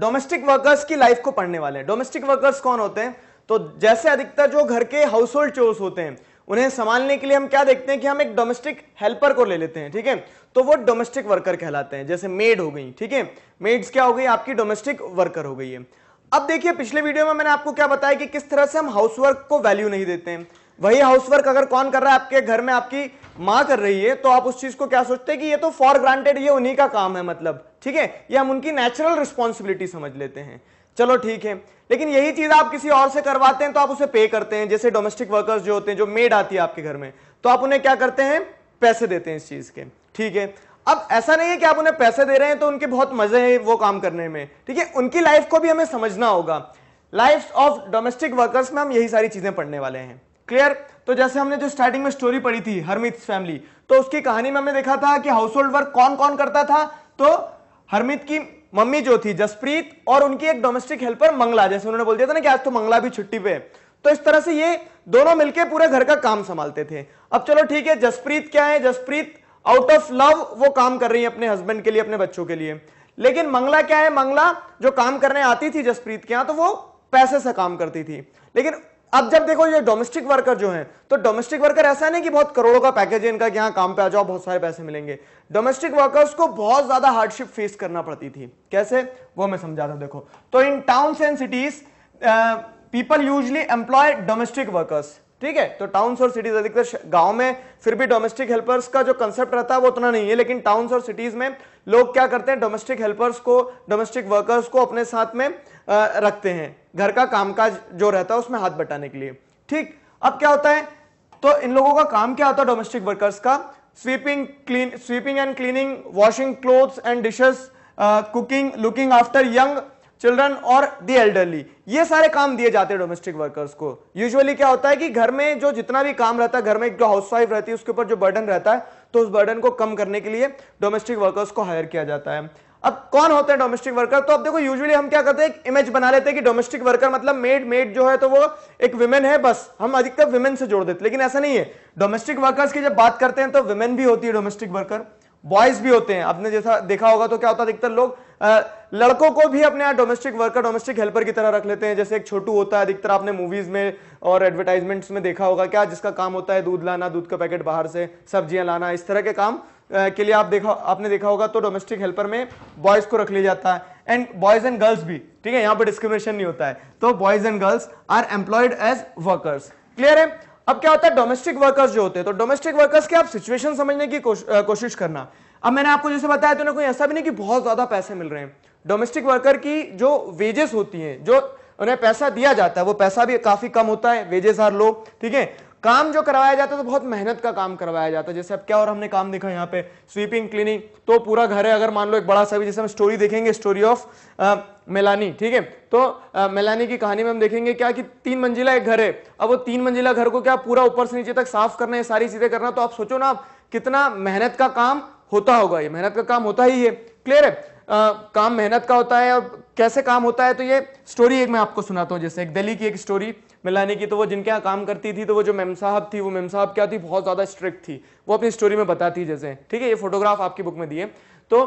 A: domestic workers की लाइफ को पढ़ने वाले हैं डोमेस्टिक वर्कर्स कौन होते हैं तो जैसे अधिकतर जो घर के हाउस होल्ड चोर्स होते हैं उन्हें संभालने के लिए हम क्या देखते हैं कि हम एक डोमेस्टिक हेल्पर को ले लेते हैं ठीक है तो वो डोमेस्टिक वर्कर कहलाते हैं जैसे मेड हो गई ठीक है मेड्स क्या हो गई आपकी डोमेस्टिक वर्कर हो गई है अब देखिए पिछले वीडियो में मैंने आपको क्या बताया कि किस तरह से हम हाउस वर्क को वैल्यू नहीं देते हैं वही हाउस वर्क अगर कौन कर रहा है आपके घर में आपकी माँ कर रही है तो आप उस चीज को क्या सोचते हैं कि ये तो फॉर ग्रांटेड ये उन्हीं का काम है मतलब ठीक है ये हम उनकी नेचुरल रिस्पॉन्सिबिलिटी समझ लेते हैं चलो ठीक है लेकिन यही चीज आप किसी और से करवाते हैं तो आप उसे पे करते हैं जैसे डोमेस्टिक वर्कर्स जो होते हैं जो मेड आती है आपके घर में तो आप उन्हें क्या करते हैं पैसे देते हैं इस चीज के ठीक है अब ऐसा नहीं है कि आप उन्हें पैसे दे रहे हैं तो उनके बहुत मजे हैं वो काम करने में ठीक है उनकी लाइफ को भी हमें समझना होगा लाइफ ऑफ डोमेस्टिक वर्कर्स में हम यही सारी चीजें पढ़ने वाले हैं क्लियर तो जैसे हमने जो स्टार्टिंग में स्टोरी पढ़ी थी हरमित फैमिली तो उसकी कहानी में हमने देखा था कि हाउस होल्ड वर्क कौन कौन करता था तो हरमित की मम्मी जो थी जसप्रीत और उनकी एक डोमेस्टिक हेल्पर मंगला जैसे उन्होंने बोल दिया था ना कि आज तो मंगला भी छुट्टी पे है तो इस तरह से ये दोनों मिलके पूरे घर का काम संभालते थे अब चलो ठीक है जसप्रीत क्या है जसप्रीत आउट ऑफ लव वो काम कर रही है अपने हस्बैंड के लिए अपने बच्चों के लिए लेकिन मंगला क्या है मंगला जो काम करने आती थी जसप्रीत के यहां तो वो पैसे से काम करती थी लेकिन अब जब देखो ये डोमेस्टिक वर्कर जो हैं तो डोमेस्टिक वर्कर ऐसा नहीं कि बहुत करोड़ों का पैकेज है इनका कि यहाँ काम पे आ जाओ बहुत सारे पैसे मिलेंगे डोमेस्टिक वर्कर्स को बहुत ज्यादा हार्डशिप फेस करना पड़ती थी कैसे वो मैं समझाता हूँ देखो तो in towns and cities people usually employ domestic workers ठीक है तो टाउन्स और सिटीज अधिकतर गांव में फिर भी डोमेस्टिक हेल्पर्स का जो कंसेप्ट रहता है वो उतना नहीं है लेकिन टाउन्स और सिटीज में लोग क्या करते हैं डोमेस्टिक हेल्पर्स को डोमेस्टिक वर्कर्स को अपने साथ में रखते हैं घर का कामकाज जो रहता है उसमें हाथ बटाने के लिए ठीक अब क्या होता है तो इन लोगों का काम क्या होता है डोमेस्टिक वर्कर्स का sweeping clean sweeping and cleaning washing clothes and dishes cooking looking after young children और दी एल्डरली ये सारे काम दिए जाते हैं डोमेस्टिक वर्कर्स को यूजुअली क्या होता है कि घर में जो जितना भी काम रहता है घर में जो हाउसवाइफ रहती है उसके ऊपर जो बर्डन रहता है तो उस बर्डन को कम करने के लिए डोमेस्टिक वर्कर्स को हायर किया जाता है अब कौन होते हैं डोमेस्टिक वर्कर तो अब देखो यूजुअली हम क्या करते हैं इमेज बना लेते हैं कि डोमेस्टिक वर्कर मतलब मेड मेड जो है तो वो एक विमेन है बस हम अधिकतर विमेन से जोड़ देते लेकिन ऐसा नहीं है डोमेस्टिक वर्कर्स की जब बात करते हैं तो विमेन भी होती है डोमेस्टिक वर्कर बॉयज भी होते हैं आपने जैसा देखा होगा तो क्या होता है अधिकतर लोग लड़कों को भी अपने यहाँ डोमेस्टिक वर्कर डोमेस्टिक हेल्पर की तरह रख लेते हैं जैसे एक छोटू होता है अधिकतर आपने मूवीज में और एडवर्टाइजमेंट्स में देखा होगा क्या जिसका काम होता है दूध लाना दूध का पैकेट बाहर से सब्जियां लाना इस तरह के काम के लिए आप देखा आपने देखा होगा तो डोमेस्टिक हेल्पर में बॉयज को रख लिया जाता है एंड बॉयज एंड गर्ल्स भी ठीक है यहाँ पर डिस्क्रिमिनेशन नहीं होता है तो boys and girls are employed as workers clear है अब क्या होता है डोमेस्टिक वर्कर्स जो होते हैं तो डोमेस्टिक वर्कर्स के आप सिचुएशन समझने की कोशिश करना अब मैंने आपको जैसे बताया तो ना कोई ऐसा भी नहीं कि बहुत ज्यादा पैसे मिल रहे हैं डोमेस्टिक वर्कर की जो वेजेस होती हैं जो उन्हें पैसा दिया जाता है वो पैसा भी काफी कम होता है वेजेस आर लो ठीक है काम जो करवाया जाता है तो बहुत मेहनत का काम करवाया जाता है जैसे अब क्या और हमने काम देखा यहाँ पे स्वीपिंग क्लीनिंग तो पूरा घर है अगर मान लो एक बड़ा सा भी जैसे हम स्टोरी देखेंगे स्टोरी ऑफ मेलानी ठीक है तो आ, मेलानी की कहानी में हम देखेंगे क्या कि तीन मंजिला एक घर है अब वो तीन मंजिला घर को क्या पूरा ऊपर से नीचे तक साफ करना है सारी चीजें करना तो आप सोचो ना आप कितना मेहनत का काम होता होगा ये मेहनत का काम होता ही है क्लियर है आ, काम मेहनत का होता है और कैसे काम होता है तो ये स्टोरी एक मैं आपको सुनाता हूँ जैसे एक दिल्ली की एक स्टोरी मिलाने की तो वो जिनके यहाँ काम करती थी तो वो जो मेम साहब थी वो मेम साहब क्या थी बहुत ज़्यादा स्ट्रिक्ट थी वो अपनी स्टोरी में बताती जैसे ठीक है ये फोटोग्राफ आपकी बुक में दिए तो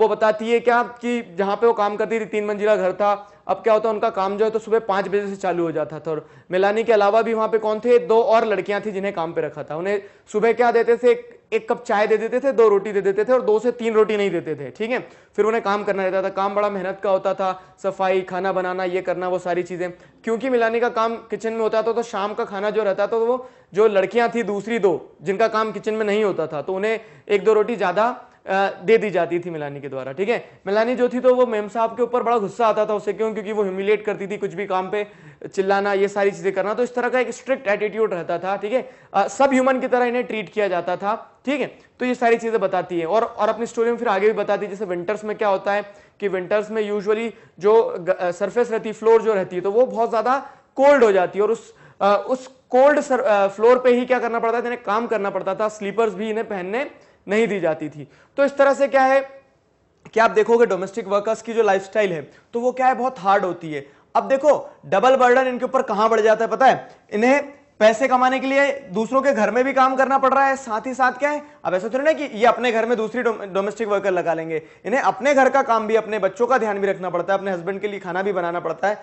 A: वो बताती है क्या कि जहाँ पे वो काम करती थी तीन मंजिला घर था अब क्या होता है उनका काम जो है तो सुबह पाँच बजे से चालू हो जाता था और मिलानी के अलावा भी वहाँ पे कौन थे दो और लड़कियाँ थी जिन्हें काम पे रखा था उन्हें सुबह क्या देते थे एक कप चाय दे देते थे दो रोटी दे देते थे और दो से तीन रोटी नहीं देते थे ठीक है फिर उन्हें काम करना रहता था काम बड़ा मेहनत का होता था सफाई खाना बनाना ये करना वो सारी चीज़ें क्योंकि मिलाने का काम किचन में होता था तो शाम का खाना जो रहता था तो वो जो लड़कियां थी दूसरी दो जिनका काम किचन में नहीं होता था तो उन्हें एक दो रोटी ज़्यादा दे दी जाती थी मिलानी के द्वारा ठीक है मिलानी जो थी तो वो मेम साहब के ऊपर बड़ा गुस्सा आता था उससे क्यों क्योंकि वो ह्यूमिलेट करती थी कुछ भी काम पे चिल्लाना ये सारी चीज़ें करना तो इस तरह का एक स्ट्रिक्ट एटीट्यूड रहता था ठीक है सब ह्यूमन की तरह इन्हें ट्रीट किया जाता था ठीक है तो ये सारी चीज़ें बताती है और और अपनी स्टोरी में फिर आगे भी बताती है जैसे विंटर्स में क्या होता है कि विंटर्स में यूजली जो सर्फेस रहती है फ्लोर जो रहती है तो वो बहुत ज़्यादा कोल्ड हो जाती है और उस उस कोल्ड फ्लोर पे ही क्या करना पड़ता था इन्हें काम करना पड़ता था स्लीपर्स भी इन्हें पहनने नहीं दी जाती थी तो इस तरह से क्या है कि आप देखोगे डोमेस्टिक वर्कर्स की जो लाइफस्टाइल है तो वो क्या है बहुत हार्ड होती है अब देखो डबल बर्डन इनके ऊपर कहां बढ़ जाता है पता है इन्हें पैसे कमाने के लिए दूसरों के घर में भी काम करना पड़ रहा है साथ ही साथ क्या है अब ऐसा थोड़ी ना कि ये अपने घर में दूसरी डोमेस्टिक वर्कर लगा लेंगे इन्हें अपने घर का काम भी अपने बच्चों का ध्यान भी रखना पड़ता है अपने हस्बैंड के लिए खाना भी बनाना पड़ता है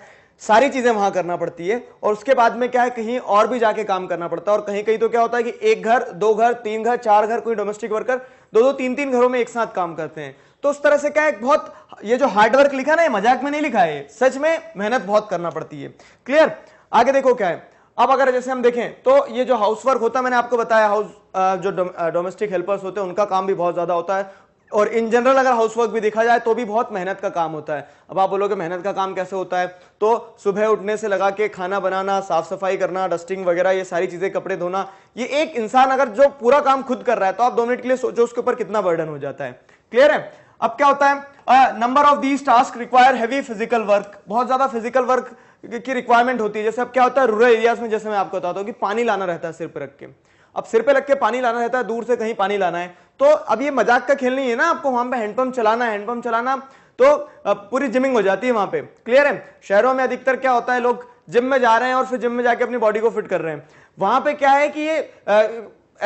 A: सारी चीजें वहां करना पड़ती है और उसके बाद में क्या है कहीं और भी जाके काम करना पड़ता है और कहीं कहीं तो क्या होता है कि एक घर दो घर तीन घर चार घर कोई डोमेस्टिक वर्कर दो दो तीन तीन घरों में एक साथ काम करते हैं तो उस तरह से क्या है बहुत ये जो हार्डवर्क लिखा ना ये मजाक में नहीं लिखा है सच में मेहनत बहुत करना पड़ती है क्लियर आगे देखो क्या है अब अगर जैसे हम देखें तो ये जो हाउस वर्क होता है मैंने आपको बताया हाउस जो डोमेस्टिक हेल्पर्स होते हैं उनका काम भी बहुत ज्यादा होता है और इन जनरल अगर हाउसवर्क भी देखा जाए तो भी बहुत मेहनत का काम होता है अब आप बोलोगे मेहनत का काम कैसे होता है तो सुबह उठने से लगा के खाना बनाना साफ सफाई करना डस्टिंग वगैरह ये सारी चीज़ें कपड़े धोना ये एक इंसान अगर जो पूरा काम खुद कर रहा है तो आप दो मिनट के लिए सोचो उसके ऊपर कितना बर्डन हो जाता है क्लियर है अब क्या होता है number of these task require heavy physical work बहुत ज़्यादा फिजिकल वर्क की रिक्वायरमेंट होती है जैसे अब क्या होता है रूरल एरियाज में जैसे मैं आपको बताता हूँ कि पानी लाना रहता है सिर पर रख के अब सिर पे रख के पानी लाना रहता है दूर से कहीं पानी लाना है तो अब ये मजाक का खेल नहीं है ना आपको वहां पे हैंडपंप चलाना हैंडपंप चलाना तो पूरी जिमिंग हो जाती है वहां पे क्लियर है शहरों में अधिकतर क्या होता है लोग जिम में जा रहे हैं और फिर जिम में जाके अपनी बॉडी को फिट कर रहे हैं वहां पे क्या है कि ये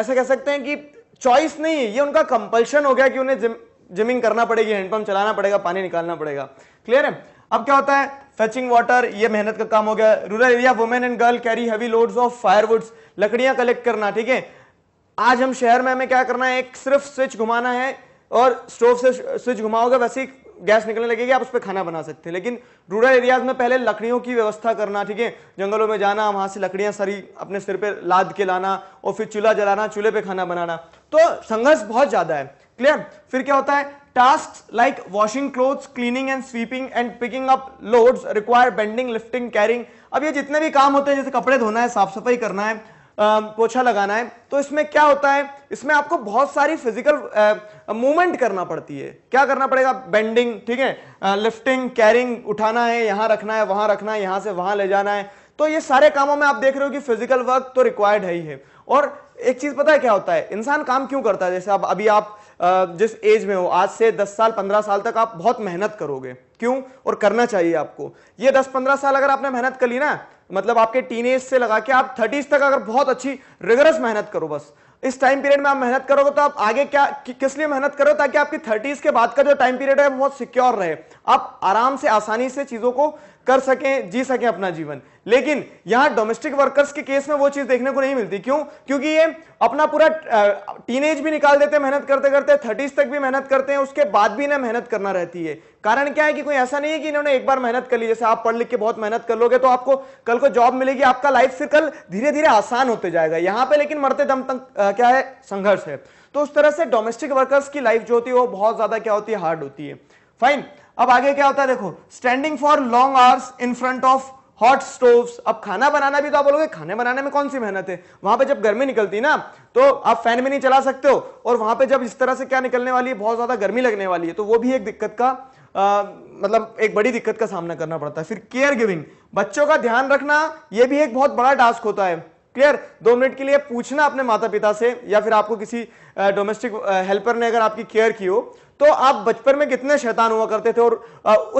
A: ऐसा कह सकते हैं कि चॉइस नहीं है ये उनका कंपल्शन हो गया कि उन्हें जिम जिमिंग करना पड़ेगी हैंडपंप चलाना पड़ेगा पानी निकालना पड़ेगा क्लियर है अब क्या होता है फेचिंग वाटर ये मेहनत का काम हो गया rural area women and girl carry heavy loads of firewoods लकड़ियां कलेक्ट करना ठीक है आज हम शहर में हमें क्या करना है एक सिर्फ स्विच घुमाना है और स्टोव से स्विच घुमाओगे वैसे ही गैस निकलने लगेगी आप उस पर खाना बना सकते हैं लेकिन रूरल एरियाज में पहले लकड़ियों की व्यवस्था करना ठीक है जंगलों में जाना वहां से लकड़ियां सारी अपने सिर पे लाद के लाना और फिर चूल्हा जलाना चूल्हे पे खाना बनाना तो संघर्ष बहुत ज़्यादा है क्लियर फिर क्या होता है task like washing cloth cleaning and sweeping and picking up loads require bending lifting carrying अब ये जितने भी काम होते हैं जैसे कपड़े धोना है साफ सफाई करना है पोछा लगाना है तो इसमें क्या होता है इसमें आपको बहुत सारी फिजिकल मूवमेंट करना पड़ती है क्या करना पड़ेगा बेंडिंग ठीक है लिफ्टिंग कैरिंग उठाना है यहां रखना है वहां रखना है यहां से वहां ले जाना है तो ये सारे कामों में आप देख रहे हो कि फिजिकल वर्क तो रिक्वायर्ड है ही है और एक चीज पता है क्या होता है इंसान काम क्यों करता है जैसे अब अभी आप जिस एज में हो आज से 10 साल 15 साल तक आप बहुत मेहनत करोगे क्यों और करना चाहिए आपको ये 10-15 साल अगर आपने मेहनत कर ली ना मतलब आपके टीन से लगा के आप थर्टीज तक अगर बहुत अच्छी रिगरस मेहनत करो बस इस टाइम पीरियड में आप मेहनत करोगे तो आप आगे क्या कि, किस लिए मेहनत करो ताकि आपकी थर्टीज के बाद का जो टाइम पीरियड है बहुत सिक्योर रहे आप आराम से आसानी से चीजों को कर सकें जी सकें अपना जीवन लेकिन यहां डोमेस्टिक वर्कर्स के केस में वो चीज देखने को नहीं मिलती क्यों क्योंकि ये अपना पूरा टीनेज भी निकाल देते हैं मेहनत करते करते थर्टीज तक भी मेहनत करते हैं उसके बाद भी इन्हें मेहनत करना रहती है कारण क्या है कि कोई ऐसा नहीं है कि इन्होंने एक बार मेहनत कर ली जैसे आप पढ़ लिख के बहुत मेहनत कर लोगे तो आपको कल को जॉब मिलेगी आपका लाइफ कल धीरे धीरे आसान होते जाएगा यहां पर लेकिन मरते दम तक क्या है संघर्ष है तो उस तरह से डोमेस्टिक वर्कर्स की लाइफ जो होती है वो बहुत ज्यादा क्या होती है हार्ड होती है फाइन अब आगे क्या होता है देखो standing for long hours in front of hot stove अब खाना बनाना भी तो आप बोलोगे खाने बनाने में कौन सी मेहनत है वहां पे जब गर्मी निकलती ना तो आप फैन भी नहीं चला सकते हो और वहां पे जब इस तरह से क्या निकलने वाली है बहुत ज्यादा गर्मी लगने वाली है तो वो भी एक दिक्कत का आ, मतलब एक बड़ी दिक्कत का सामना करना पड़ता है फिर केयर गिविंग बच्चों का ध्यान रखना यह भी एक बहुत बड़ा टास्क होता है क्लियर दो मिनट के लिए पूछना अपने माता पिता से या फिर आपको किसी डोमेस्टिक हेल्पर ने अगर आपकी केयर की हो तो आप बचपन में कितने शैतान हुआ करते थे और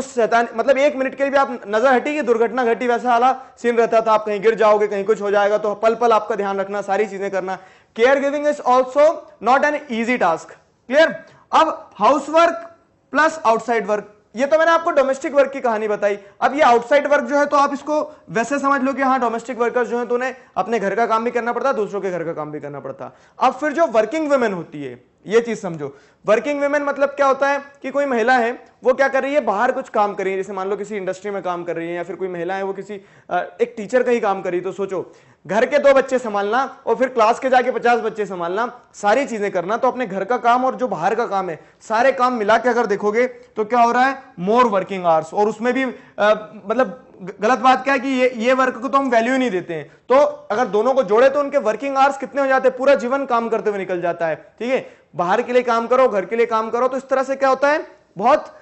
A: उस शैतान मतलब एक मिनट के लिए भी आप नजर हटी कि दुर्घटना घटी वैसा वाला सीन रहता था आप कहीं गिर जाओगे कहीं कुछ हो जाएगा तो पल पल आपका ध्यान रखना सारी चीजें करना care giving is also not an easy task clear अब house work plus outside work ये तो मैंने आपको डोमेस्टिक वर्क की कहानी बताई अब ये आउटसाइड वर्क जो है तो आप इसको वैसे समझ लो कि हाँ डोमेस्टिक वर्कर्स जो है तो उन्हें अपने घर का काम भी करना पड़ता दूसरों के घर का काम भी करना पड़ता अब फिर जो वर्किंग वुमेन होती है ये चीज समझो वर्किंग वेमेन मतलब क्या होता है कि कोई महिला है वो क्या कर रही है बाहर कुछ काम कर रही है जैसे मान लो किसी इंडस्ट्री में काम कर रही है या फिर कोई महिला है वो किसी एक टीचर का ही काम कर रही है तो सोचो घर के दो बच्चे संभालना और फिर क्लास के जाके पचास बच्चे संभालना सारी चीजें करना तो अपने घर का काम और जो बाहर का काम है सारे काम मिला के अगर देखोगे तो क्या हो रहा है मोर वर्किंग आवर्स और उसमें भी आ, मतलब गलत बात क्या है कि ये ये वर्क को तो हम वैल्यू नहीं देते हैं तो अगर दोनों को जोड़े तो उनके वर्किंग आवर्स कितने हो जाते हैं पूरा जीवन काम करते हुए निकल जाता है ठीक है बाहर के लिए काम करो घर के लिए काम करो तो इस तरह से क्या होता है बहुत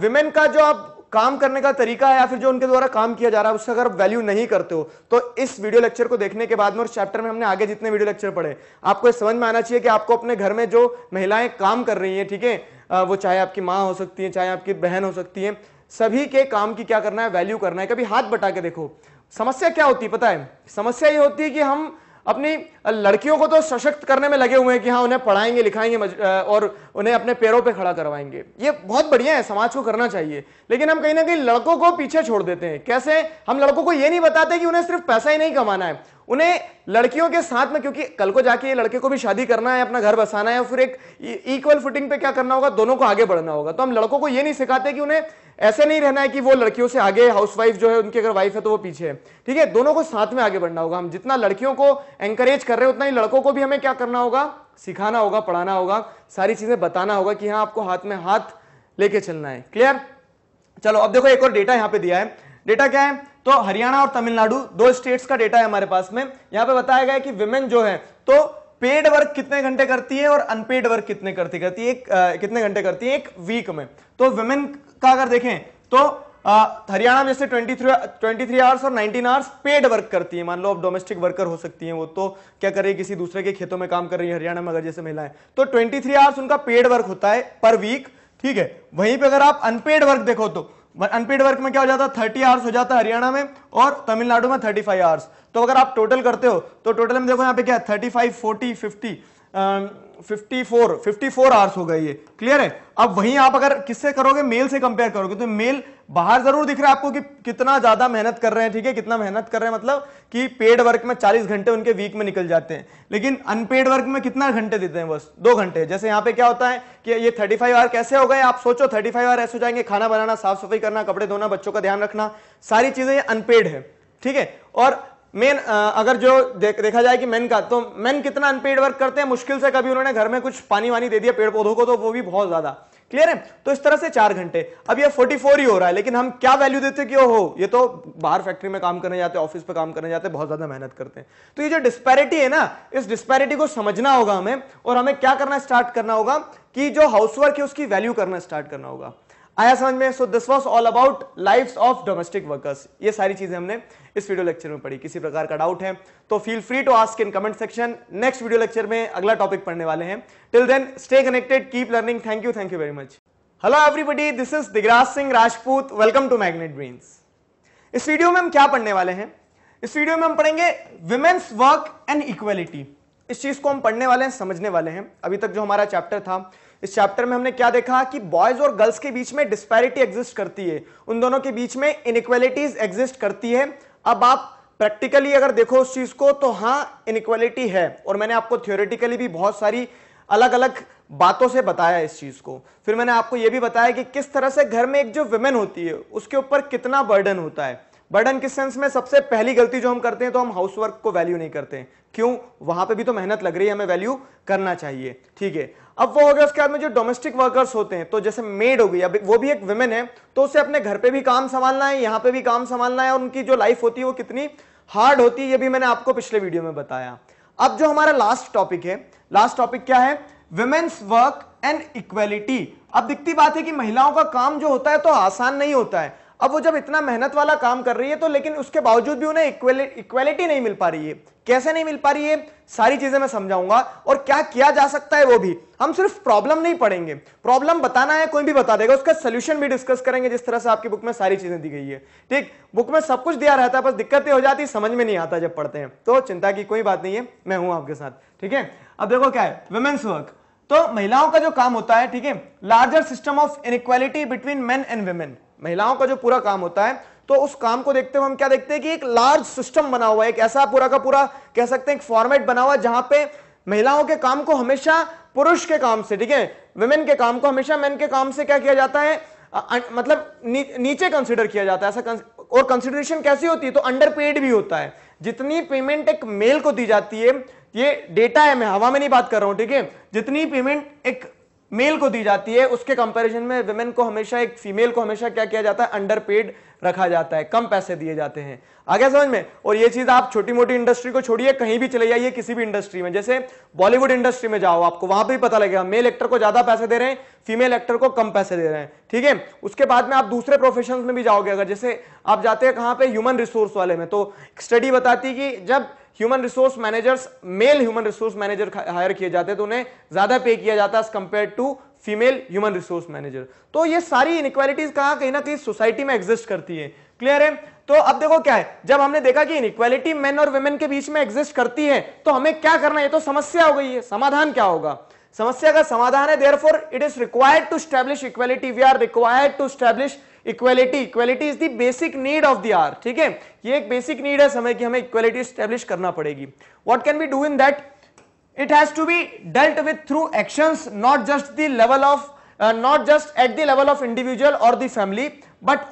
A: विमेन का जो आप काम करने का तरीका है या फिर जो उनके द्वारा काम किया जा रहा है उससे अगर वैल्यू नहीं करते हो तो इस वीडियो लेक्चर को देखने के बाद में और चैप्टर में हमने आगे जितने वीडियो लेक्चर पढ़े आपको ये समझ में आना चाहिए कि आपको अपने घर में जो महिलाएं काम कर रही हैं ठीक है वो चाहे आपकी माँ हो सकती है चाहे आपकी बहन हो सकती है सभी के काम की क्या करना है वैल्यू करना है कभी हाथ बटा के देखो समस्या क्या होती है पता है समस्या ये होती है कि हम अपनी लड़कियों को तो सशक्त करने में लगे हुए हैं कि हाँ उन्हें पढ़ाएंगे लिखाएंगे और उन्हें अपने पैरों पे खड़ा करवाएंगे ये बहुत बढ़िया है समाज को करना चाहिए लेकिन हम कहीं ना कहीं लड़कों को पीछे छोड़ देते हैं कैसे हम लड़कों को ये नहीं बताते कि उन्हें सिर्फ पैसा ही नहीं कमाना है उन्हें लड़कियों के साथ में क्योंकि कल को जाके ये लड़के को भी शादी करना है अपना घर बसाना है फिर एक इक्वल e- फुटिंग पे क्या करना होगा दोनों को आगे बढ़ना होगा तो हम लड़कों को ये नहीं सिखाते कि उन्हें ऐसे नहीं रहना है कि वो लड़कियों से आगे हाउसवाइफ जो है उनकी अगर वाइफ है तो वो पीछे है ठीक है दोनों को साथ में आगे बढ़ना होगा हम जितना लड़कियों को एंकरेज कर रहे हैं उतना ही लड़कों को भी हमें क्या करना होगा सिखाना होगा पढ़ाना होगा सारी चीजें बताना होगा कि हाँ आपको हाथ में हाथ लेके चलना है क्लियर चलो अब देखो एक और डेटा यहाँ पे दिया है डेटा क्या है तो हरियाणा और तमिलनाडु दो स्टेट्स का डेटा है हमारे पास में यहां पे बताया गया है कि विमेन जो है तो पेड वर्क कितने घंटे करती है और अनपेड वर्क कितने करती करती है एक आ, कितने घंटे करती है एक वीक में तो विमेन का अगर देखें तो हरियाणा में से 23 23 आवर्स और 19 आवर्स पेड वर्क करती है मान लो अब डोमेस्टिक वर्कर हो सकती हैं वो तो क्या कर रही है किसी दूसरे के खेतों में काम कर रही है हरियाणा में अगर जैसे महिलाएं तो 23 आवर्स उनका पेड वर्क होता है पर वीक ठीक है वहीं पे अगर आप अनपेड वर्क देखो तो अनपेड वर्क में क्या हो जाता है थर्टी आवर्स हो जाता है हरियाणा में और तमिलनाडु में थर्टी फाइव आवर्स तो अगर आप टोटल करते हो तो टोटल में देखो यहाँ पे क्या है thirty five forty fifty 54 four hours हो गए ये क्लियर है अब वहीं आप अगर किससे करोगे मेल से कंपेयर करोगे तो मेल बाहर जरूर दिख रहा है आपको कि कितना ज्यादा मेहनत कर रहे हैं ठीक है कितना मेहनत कर रहे हैं मतलब कि पेड वर्क में 40 घंटे उनके वीक में निकल जाते हैं लेकिन अनपेड वर्क में कितना घंटे देते हैं बस दो घंटे जैसे यहाँ पे क्या होता है कि ये फाइव आवर कैसे हो गए आप सोचो थर्टी फाइव आवर ऐसे हो जाएंगे खाना बनाना साफ सफाई करना कपड़े धोना बच्चों का ध्यान रखना सारी चीजें अनपेड है ठीक है और मेन uh, अगर जो देख, देखा जाए कि मेन का तो मेन कितना अनपेड वर्क करते हैं मुश्किल से कभी उन्होंने घर में कुछ पानी वानी दे दिया पेड़ पौधों को तो वो भी बहुत ज्यादा क्लियर है तो इस तरह से चार घंटे अब ये 44 ही हो रहा है लेकिन हम क्या वैल्यू देते कि हो ये तो बाहर फैक्ट्री में काम करने जाते हैं ऑफिस पे काम करने जाते हैं बहुत ज्यादा मेहनत करते हैं तो ये जो डिस्पैरिटी है ना इस डिस्पैरिटी को समझना होगा हमें और हमें क्या करना स्टार्ट करना होगा कि जो हाउस वर्क है उसकी वैल्यू करना स्टार्ट करना होगा आया समझ में so this was all about life of domestic workers ये सारी चीजें हमने इस वीडियो लेक्चर में पढ़ी किसी प्रकार का डाउट है तो feel free to ask in comment section next video lecture में अगला टॉपिक पढ़ने वाले हैं till then stay connected keep learning thank you thank you very much hello everybody this is Digraj Singh Rajput welcome to Magnet Dreams इस video में हम क्या पढ़ने वाले हैं इस वीडियो में हम पढ़ेंगे विमेन्स वर्क एंड इक्वेलिटी इस चीज को हम पढ़ने वाले हैं समझने वाले हैं अभी तक जो हमारा चैप्टर था इस चैप्टर में हमने क्या देखा कि बॉयज और गर्ल्स के बीच में डिस्पैरिटी एग्जिस्ट करती है उन दोनों के बीच में इनक्वेलिटीज एग्जिस्ट करती है अब आप प्रैक्टिकली अगर देखो उस चीज को तो हाँ इनक्वेलिटी है और मैंने आपको थियोरेटिकली भी बहुत सारी अलग अलग बातों से बताया इस चीज को फिर मैंने आपको यह भी बताया कि किस तरह से घर में एक जो वुमेन होती है उसके ऊपर कितना बर्डन होता है बर्डन किस सेंस में सबसे पहली गलती जो हम करते हैं तो हम हाउसवर्क को वैल्यू नहीं करते क्यों वहां पे भी तो मेहनत लग रही है हमें वैल्यू करना चाहिए ठीक है अब वो हो गया उसके बाद में जो डोमेस्टिक वर्कर्स होते हैं तो जैसे मेड हो गई अब वो भी एक वुमेन है तो उसे अपने घर पे भी काम संभालना है यहाँ पे भी काम संभालना है और उनकी जो लाइफ होती है वो कितनी हार्ड होती है ये भी मैंने आपको पिछले वीडियो में बताया अब जो हमारा लास्ट टॉपिक है लास्ट टॉपिक क्या है वुमेन्स वर्क एंड इक्वेलिटी अब दिखती बात है कि महिलाओं का काम जो होता है तो आसान नहीं होता है अब वो जब इतना मेहनत वाला काम कर रही है तो लेकिन उसके बावजूद भी उन्हें इक्वलिटी नहीं मिल पा रही है कैसे नहीं मिल पा रही है सारी चीजें मैं समझाऊंगा और क्या किया जा सकता है वो भी हम सिर्फ प्रॉब्लम नहीं पढ़ेंगे प्रॉब्लम बताना है कोई भी बता देगा उसका सोल्यूशन भी डिस्कस करेंगे जिस तरह से आपकी बुक में सारी चीजें दी गई है ठीक बुक में सब कुछ दिया रहता है बस दिक्कतें हो जाती समझ में नहीं आता जब पढ़ते हैं तो चिंता की कोई बात नहीं है मैं हूं आपके साथ ठीक है अब देखो क्या है वुमेन्स वर्क तो महिलाओं का जो काम होता है ठीक है larger system of inequality between men and women महिलाओं का जो पूरा काम होता है तो उस काम को देखते हुए हम क्या देखते हैं कि एक लार्ज सिस्टम बना हुआ है एक ऐसा पूरा का पूरा कह सकते हैं एक फॉर्मेट बना हुआ है जहां पे महिलाओं के काम को हमेशा पुरुष के काम से ठीक है वुमेन के काम को हमेशा मेन के काम से क्या किया जाता है आ, मतलब नी, नीचे कंसिडर किया जाता है ऐसा कंस, और कंसिडरेशन कैसी होती है तो अंडर पेड भी होता है जितनी पेमेंट एक मेल को दी जाती है ये डेटा है मैं हवा में नहीं बात कर रहा हूं ठीक है जितनी पेमेंट एक मेल को दी जाती है उसके कंपैरिजन में वुमेन को हमेशा एक फीमेल को हमेशा क्या किया जाता है अंडर पेड रखा जाता है कम पैसे दिए जाते हैं आ गया समझ में और ये चीज आप छोटी मोटी इंडस्ट्री को छोड़िए कहीं भी चले जाइए किसी भी इंडस्ट्री में जैसे बॉलीवुड इंडस्ट्री में जाओ आपको वहां पर भी पता लगेगा मेल एक्टर को ज्यादा पैसे दे रहे हैं फीमेल एक्टर को कम पैसे दे रहे हैं ठीक है उसके बाद में आप दूसरे प्रोफेशन में भी जाओगे अगर जैसे आप जाते हैं कहाँ पे ह्यूमन रिसोर्स वाले में तो स्टडी बताती है कि जब human resource managers male human resource manager hire किए जाते तो उन्हें ज्यादा पे किया जाता as compare to female human resource manager तो ये सारी इनक्वालिटीज कहा कहीं ना कहीं सोसाइटी में एग्जिस्ट करती है क्लियर है तो अब देखो क्या है जब हमने देखा कि इनक्वालिटी मेन और वुमेन के बीच में एग्जिस्ट करती है तो हमें क्या करना है तो समस्या हो गई है समाधान क्या होगा समस्या का समाधान है therefore it is required to establish equality we are required to establish equality equality is the basic need of the hour ठीक है ये एक बेसिक नीड है समय की हमें इक्वेलिटी स्टेब्लिश करना पड़ेगी what can be do in that it has to be dealt with through action not just the level of not just at at level of individual और or family but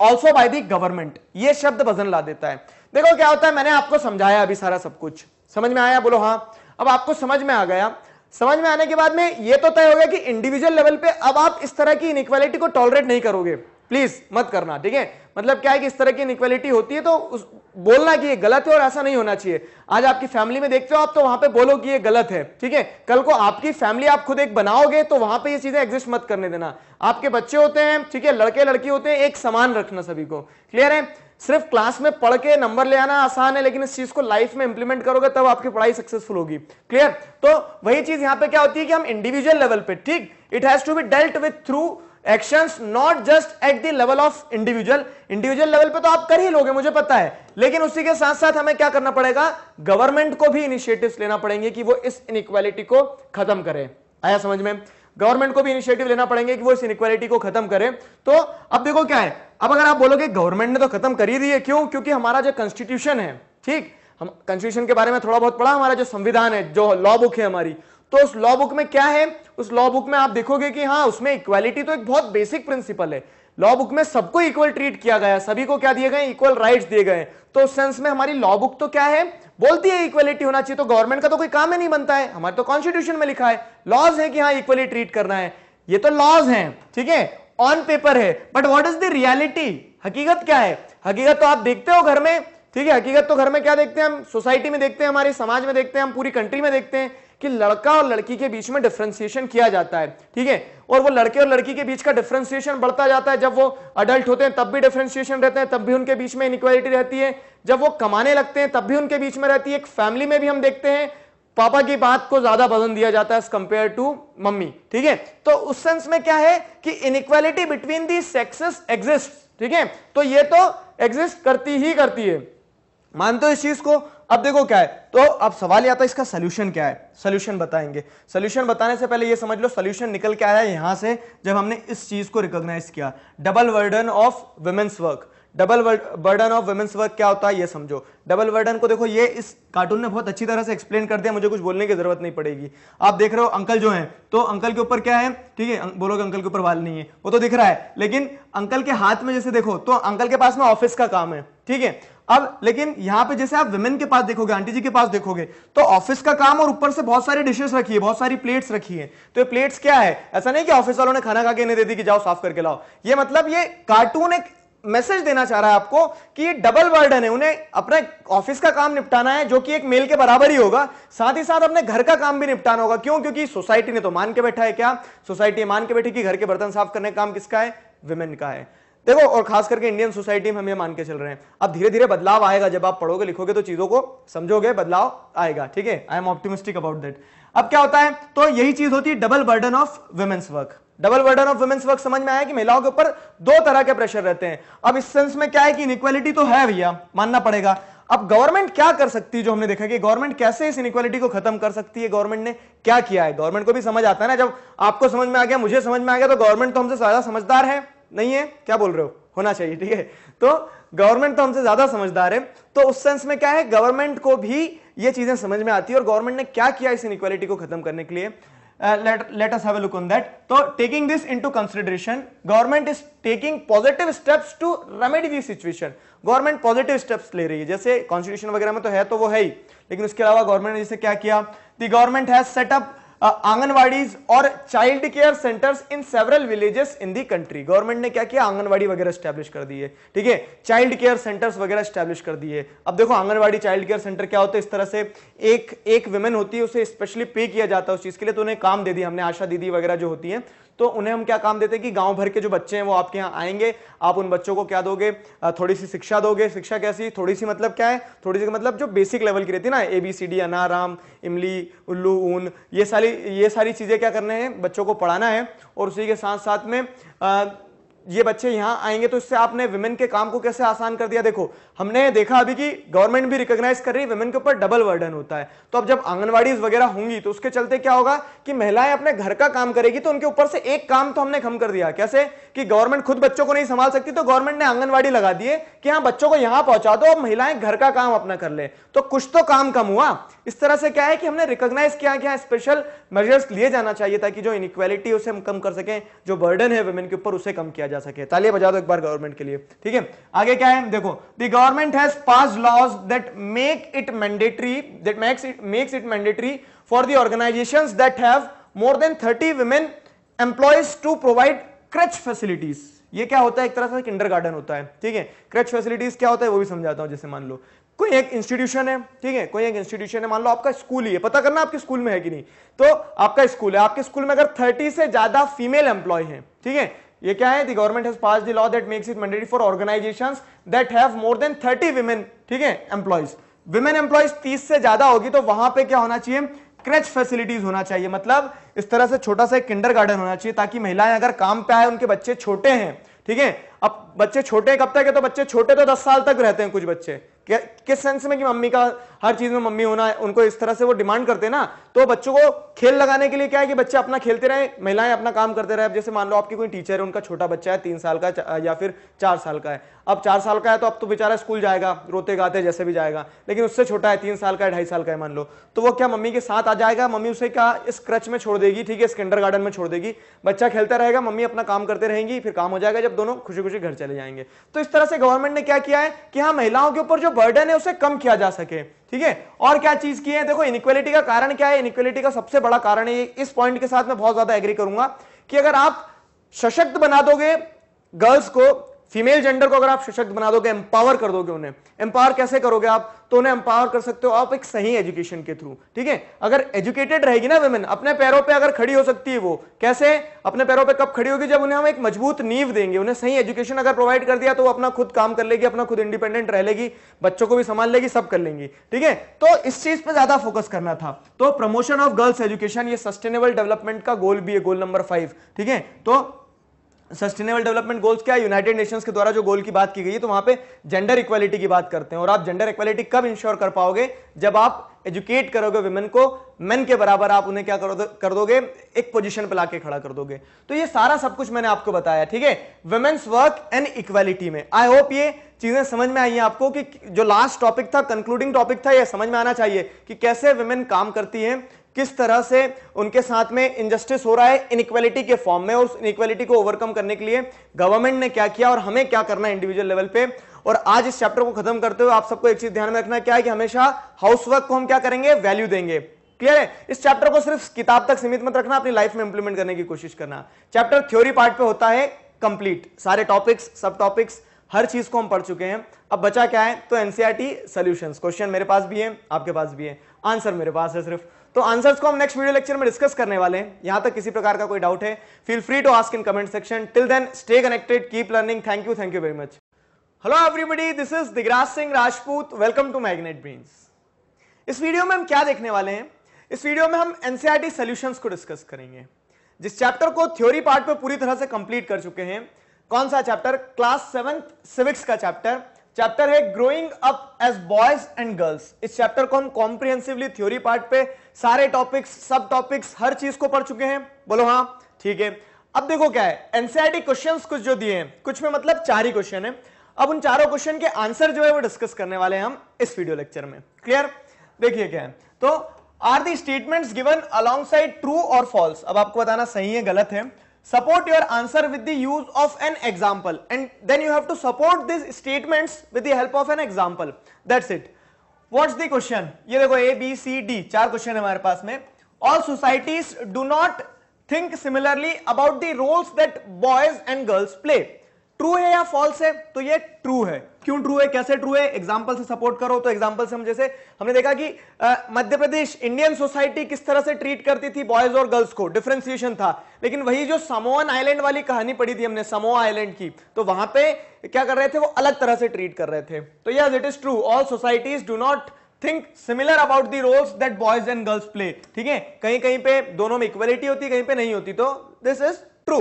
A: also also by government ये शब्द वजन ला देता है देखो क्या होता है मैंने आपको समझाया अभी सारा सब कुछ समझ में आया बोलो हाँ अब आपको समझ में आ गया समझ में आने के बाद में ये तो तय हो गया कि इंडिविजुअल लेवल पे अब आप इस तरह की इनक्वालिटी को टॉलरेट नहीं करोगे प्लीज मत करना ठीक है मतलब क्या है कि इस तरह की इनक्वालिटी होती है तो उस बोलना कि ये गलत है और ऐसा नहीं होना चाहिए आज आपकी फैमिली में देखते हो आप तो वहां पे बोलो कि ये गलत है ठीक है कल को आपकी फैमिली आप खुद एक बनाओगे तो वहां पे ये चीजें एग्जिस्ट मत करने देना आपके बच्चे होते हैं ठीक है लड़के लड़की होते हैं एक समान रखना सभी को क्लियर है सिर्फ क्लास में पढ़ के नंबर ले आना आसान है लेकिन इस चीज को लाइफ में इंप्लीमेंट करोगे तब आपकी पढ़ाई सक्सेसफुल होगी क्लियर तो वही चीज यहाँ पे क्या होती है कि हम इंडिविजुअल लेवल पे ठीक it has to be dealt with through actions not just at the level of individual individual level पे तो आप कर ही लोगे मुझे पता है लेकिन उसी के साथ साथ हमें क्या करना पड़ेगा गवर्नमेंट को भी इनिशिएटिव्स लेना पड़ेंगे कि वो इस इनक्वालिटी को खत्म करे आया समझ में गवर्नमेंट को भी इनिशिएटिव लेना पड़ेंगे कि वो इस इनक्वालिटी को खत्म करें तो अब देखो क्या है अब अगर आप बोलोगे गवर्नमेंट ने तो खत्म कर ही दी है क्यों क्योंकि हमारा जो कॉन्स्टिट्यूशन है ठीक हम कॉन्स्टिट्यूशन के बारे में थोड़ा बहुत पढ़ा हमारा जो संविधान है जो लॉ बुक है हमारी तो उस लॉ बुक में क्या है उस लॉ बुक में आप देखोगे कि हाँ उसमें इक्वालिटी तो एक बहुत बेसिक प्रिंसिपल है लॉ बुक में सबको इक्वल ट्रीट किया गया सभी को क्या दिए गए इक्वल राइट्स दिए गए तो उस सेंस में हमारी लॉ बुक तो क्या है बोलती है इक्वलिटी होना चाहिए तो गवर्नमेंट का तो कोई काम ही नहीं बनता है हमारे तो कॉन्स्टिट्यूशन में लिखा है लॉज है कि हाँ इक्वली ट्रीट करना है ये तो लॉज है ठीक है ऑन पेपर है but what is the reality हकीकत क्या है हकीकत तो आप देखते हो घर में ठीक है हकीकत तो घर में क्या देखते हैं हम सोसाइटी में देखते हैं हमारे समाज में देखते हैं हम पूरी कंट्री में देखते हैं कि लड़का और लड़की के बीच में डिफ्रेंसिएशन किया जाता है ठीक है और वो लड़के और लड़की के बीच का डिफ्रेंसिएशन बढ़ता जाता है जब वो अडल्ट होते हैं तब भी डिफ्रेंसिएशन रहते हैं तब भी उनके बीच में इनक्वालिटी रहती है जब वो कमाने लगते हैं तब भी उनके बीच में रहती है एक फैमिली में भी हम देखते हैं पापा की बात को ज्यादा वजन दिया जाता है एज कंपेयर टू मम्मी ठीक है तो उस सेंस में क्या है कि inequality between the sexes exist ठीक है तो ये तो एग्जिस्ट करती ही करती है मानते हो इस चीज को अब देखो क्या है तो अब सवाल यह आता है इसका सोल्यूशन क्या है सोल्यूशन बताएंगे सोल्यूशन बताने से पहले ये समझ लो सोल्यूशन निकल के आया यहां से जब हमने इस चीज को रिकॉग्नाइज किया double burden of women's work double burden of women's work क्या होता है ये समझो डबल बर्डन को देखो ये इस कार्टून ने बहुत अच्छी तरह से एक्सप्लेन कर दिया मुझे कुछ बोलने की जरूरत नहीं पड़ेगी आप देख रहे हो अंकल जो है तो अंकल के ऊपर क्या है ठीक है अं, बोलोगे अंकल के ऊपर वाल नहीं है वो तो दिख रहा है लेकिन अंकल के हाथ में जैसे देखो तो अंकल के पास में ऑफिस का काम है ठीक है अब लेकिन यहां पे जैसे आप विमेन के पास देखोगे आंटी जी के पास देखोगे तो ऑफिस का काम और ऊपर से बहुत सारी डिशेस रखी है बहुत सारी प्लेट्स रखी है तो ये प्लेट्स क्या है ऐसा नहीं कि ऑफिस वालों ने खाना खा के नहीं दे दी कि जाओ साफ करके लाओ ये मतलब ये कार्टून एक मैसेज देना चाह रहा है आपको कि ये डबल बर्डन है उन्हें अपने ऑफिस का काम निपटाना है जो कि एक मेल के बराबर ही होगा साथ ही साथ अपने घर का काम भी निपटाना होगा क्यों क्योंकि सोसाइटी ने तो मान के बैठा है क्या सोसाइटी मान के बैठी कि घर के बर्तन साफ करने का काम किसका है विमेन का है देखो और खास करके इंडियन सोसाइटी में हम ये मान के चल रहे हैं अब धीरे धीरे बदलाव आएगा जब आप पढ़ोगे लिखोगे तो चीजों को समझोगे बदलाव आएगा ठीक है I am optimistic about that अब क्या होता है तो यही चीज होती है double burden of women's work double burden of women's work समझ में आया कि महिलाओं के ऊपर दो तरह के प्रेशर रहते हैं अब इस सेंस में क्या है कि इनक्वालिटी तो है भैया मानना पड़ेगा अब गवर्नमेंट क्या कर सकती है जो हमने देखा कि गवर्नमेंट कैसे इस इनिक्वालिटी को खत्म कर सकती है गवर्नमेंट ने क्या किया है गवर्नमेंट को भी समझ आता है ना जब आपको समझ में आ गया मुझे समझ में आ गया तो गवर्नमेंट तो हमसे ज्यादा समझदार है नहीं है क्या बोल रहे हो होना चाहिए ठीक है तो गवर्नमेंट तो हमसे ज्यादा समझदार है तो उस सेंस में क्या है गवर्नमेंट को भी ये चीजें समझ में आती है और गवर्नमेंट ने क्या किया इस इनक्वालिटी को खत्म करने के लिए let us have look on that तो taking this into consideration government is taking positive steps to remedy this situation government positive steps ले रही है जैसे कॉन्स्टिट्यूशन वगैरह में तो है तो वो है ही लेकिन उसके अलावा गवर्नमेंट ने जैसे क्या किया the government has set up anganwadis और child care centres in several villages in the country government ने क्या किया आंगनवाड़ी वगैरह स्टैब्लिश कर दिए ठीक है चाइल्ड केयर सेंटर्स वगैरह स्टैब्लिश कर दिए अब देखो आंगनवाड़ी चाइल्ड केयर सेंटर क्या होता है इस तरह से एक एक वुमेन होती है उसे स्पेशली पे किया जाता है उस चीज के लिए तो उन्हें काम दे दी हमने आशा दीदी वगैरह जो होती है तो उन्हें हम क्या काम देते हैं कि गांव भर के जो बच्चे हैं वो आपके यहाँ आएंगे आप उन बच्चों को क्या दोगे थोड़ी सी शिक्षा दोगे शिक्षा कैसी थोड़ी सी मतलब क्या है थोड़ी सी मतलब जो बेसिक लेवल की रहती है ना ए बी सी डी अनाराम इमली उल्लू ऊन ये सारी ये सारी चीज़ें क्या करने हैं बच्चों को पढ़ाना है और उसी के साथ साथ में ये बच्चे यहाँ आएंगे तो इससे आपने विमेन के काम को कैसे आसान कर दिया देखो हमने देखा अभी कि गवर्नमेंट भी रिकॉग्नाइज कर रही है वुमेन के ऊपर डबल वर्डन होता है तो अब जब आंगनवाड़ी वगैरह होंगी तो उसके चलते क्या होगा कि महिलाएं अपने घर का काम करेगी तो उनके ऊपर से एक काम तो हमने कम कर दिया कैसे कि गवर्नमेंट खुद बच्चों को नहीं संभाल सकती तो गवर्नमेंट ने आंगनवाड़ी लगा दिए कि हाँ बच्चों को यहां पहुंचा दो अब महिलाएं घर का काम अपना कर ले तो कुछ तो काम कम हुआ इस तरह से क्या है कि हमने रिकोगनाइज किया कि स्पेशल हाँ, मेजर्स लिए जाना चाहिए ताकि जो इनक्वालिटी उसे हम कम कर सके जो बर्डन है वुमेन के ऊपर उसे कम किया जा सके तालिया बजा दो एक बार गवर्नमेंट के लिए ठीक है आगे क्या है देखो दी government has passed laws that make it mandatory that makes it makes it mandatory for the organizations that have more than 30 women employees to provide crutch facilities ये क्या होता है एक तरह से किंडर गार्डन होता है ठीक है क्रच फैसिलिटीज क्या होता है वो भी समझाता हूँ जैसे मान लो कोई एक इंस्टीट्यूशन है ठीक है कोई एक इंस्टीट्यूशन है मान लो आपका स्कूल ही है पता करना आपके स्कूल में है कि नहीं तो आपका स्कूल है आपके स्कूल में अगर 30 से ज्यादा फीमेल एम्प्लॉय है ठीक है ये क्या है government has pass the law that makes it mandatory for organisation that have more than thirty women ठीक है एम्प्लॉयज वुमेन एम्प्लॉयज तीस से ज्यादा होगी तो वहां पे क्या होना चाहिए क्रेच फैसिलिटीज होना चाहिए मतलब इस तरह से छोटा सा किंडर गार्डन होना चाहिए ताकि महिलाएं अगर काम पे आए उनके बच्चे छोटे हैं ठीक है अब बच्चे छोटे कब तक है तो बच्चे छोटे तो दस साल तक रहते हैं कुछ बच्चे किस सेंस में कि मम्मी का हर चीज में मम्मी होना है उनको इस तरह से वो डिमांड करते ना तो बच्चों को खेल लगाने के लिए क्या है कि बच्चे अपना खेलते रहे महिलाएं अपना काम करते रहे जैसे मान लो आपकी कोई टीचर है उनका छोटा बच्चा है तीन साल का या फिर चार साल का है अब चार साल का है तो अब तो बेचारा स्कूल जाएगा रोते गाते जैसे भी जाएगा लेकिन उससे छोटा है तीन साल का है ढाई साल का है मान लो तो वो क्या मम्मी के साथ आ जाएगा मम्मी उसे क्या इस क्रच में छोड़ देगी ठीक है इस गार्डन में छोड़ देगी बच्चा खेलता रहेगा मम्मी अपना काम करते रहेंगी फिर काम हो जाएगा जब दोनों खुशी खुशी घर चले जाएंगे तो इस तरह से गवर्नमेंट ने क्या किया है कि हाँ महिलाओं के ऊपर जो बर्डन है उसे कम किया जा सके ठीक है और क्या चीज की है देखो इनक्वालिटी का कारण क्या है इनक्वालिटी का सबसे बड़ा कारण है इस पॉइंट के साथ मैं बहुत ज्यादा एग्री करूंगा कि अगर आप सशक्त बना दोगे गर्ल्स को फीमेल जेंडर को अगर आप सशक्त बना दोगे एम्पावर कर दोगे उन्हें एम्पावर कैसे करोगे आप तो उन्हें एम्पावर कर सकते हो आप एक सही एजुकेशन के थ्रू ठीक है अगर एजुकेटेड रहेगी ना वेमेन अपने पैरों पे अगर खड़ी हो सकती है वो कैसे अपने पैरों पे कब खड़ी होगी जब उन्हें हम एक मजबूत नींव देंगे उन्हें सही एजुकेशन अगर प्रोवाइड कर दिया तो वो अपना खुद काम कर लेगी अपना खुद इंडिपेंडेंट रह लेगी बच्चों को भी संभाल लेगी सब कर लेंगी ठीक है तो इस चीज पर ज्यादा फोकस करना था तो प्रमोशन ऑफ गर्ल्स एजुकेशन ये सस्टेनेबल डेवलपमेंट का गोल भी है गोल नंबर फाइव ठीक है तो सस्टेनेबल डेवलपमेंट गोल्स क्या यूनाइटेड नेशंस के द्वारा जो गोल की बात की गई है तो वहां पे जेंडर इक्वालिटी की बात करते हैं और आप जेंडर इक्वालिटी कब इंश्योर कर पाओगे जब आप एजुकेट करोगे वुमेन को मेन के बराबर आप उन्हें क्या कर, दोगे एक पोजीशन पर लाके खड़ा कर दोगे तो ये सारा सब कुछ मैंने आपको बताया ठीक है वुमेन्स वर्क एंड इक्वालिटी में आई होप ये चीजें समझ में आई है आपको कि जो लास्ट टॉपिक था कंक्लूडिंग टॉपिक था यह समझ में आना चाहिए कि कैसे वुमेन काम करती है किस तरह से उनके साथ में इनजस्टिस हो रहा है इनक्वालिटी के फॉर्म में और उस इनक्वालिटी को ओवरकम करने के लिए गवर्नमेंट ने क्या किया और हमें क्या करना है इंडिविजुअल लेवल पे और आज इस चैप्टर को खत्म करते हुए आप सबको एक चीज ध्यान में रखना क्या है कि हमेशा हाउसवर्क को हम क्या करेंगे वैल्यू देंगे क्लियर है इस चैप्टर को सिर्फ किताब तक सीमित मत रखना अपनी लाइफ में इंप्लीमेंट करने की कोशिश करना चैप्टर थ्योरी पार्ट पे होता है कंप्लीट सारे टॉपिक्स सब टॉपिक्स हर चीज को हम पढ़ चुके हैं अब बचा क्या है तो एनसीआरटी सोल्यूशन क्वेश्चन मेरे पास भी है आपके पास भी है आंसर मेरे पास है सिर्फ तो आंसर्स को हम नेक्स्ट वीडियो लेक्चर में डिस्कस करने वाले हैं यहां तक किसी प्रकार का कोई डाउट है feel free to ask in comment section till then stay connected keep learning thank you thank you very much hello everybody this is Digraj Singh Rajput welcome to Magnet Brains इस वीडियो में हम क्या देखने वाले हैं इस वीडियो में हम एनसीआरटी सोल्यूशन e को डिस्कस करेंगे जिस चैप्टर को थ्योरी पार्ट में पूरी तरह से कंप्लीट कर चुके हैं कौन सा चैप्टर क्लास सेवेंथ सिविक्स का चैप्टर चैप्टर है growing up as boys and girls इस चैप्टर को हम कॉम्प्रिहेंसिवली थ्योरी पार्ट पे सारे टॉपिक्स सब टॉपिक्स हर चीज को पढ़ चुके हैं बोलो हाँ ठीक है अब देखो क्या है एनसीआरटी क्वेश्चंस कुछ जो दिए हैं कुछ में मतलब चार ही क्वेश्चन है अब उन चारों क्वेश्चन के आंसर जो है वो डिस्कस करने वाले हैं हम इस वीडियो लेक्चर में क्लियर देखिए क्या है तो are the statements given alongside true और फॉल्स अब आपको बताना सही है गलत है support your answer with the use of an example and then you have to support these statements with the help of an example that's it what's the question ये देखो A B C D चार question है हमारे पास में all societies do not think similarly about the roles that boys and girls play true है या false है तो ये ट्रू है क्यों ट्रू है कैसे ट्रू है एग्जाम्पल से सपोर्ट करो तो एग्जाम्पल से हम जैसे हमने देखा कि मध्य प्रदेश इंडियन सोसाइटी किस तरह से ट्रीट करती थी बॉयज और गर्ल्स को डिफ्रेंसिएशन था लेकिन वही जो समोहन आइलैंड वाली कहानी पढ़ी थी हमने समोह आइलैंड की तो वहां पे क्या कर रहे थे वो अलग तरह से ट्रीट कर रहे थे तो yes it is true all societies do not think similar about the roles that boys and girls play ठीक है कहीं कहीं पे दोनों में इक्वलिटी होती कहीं पे नहीं होती तो this is true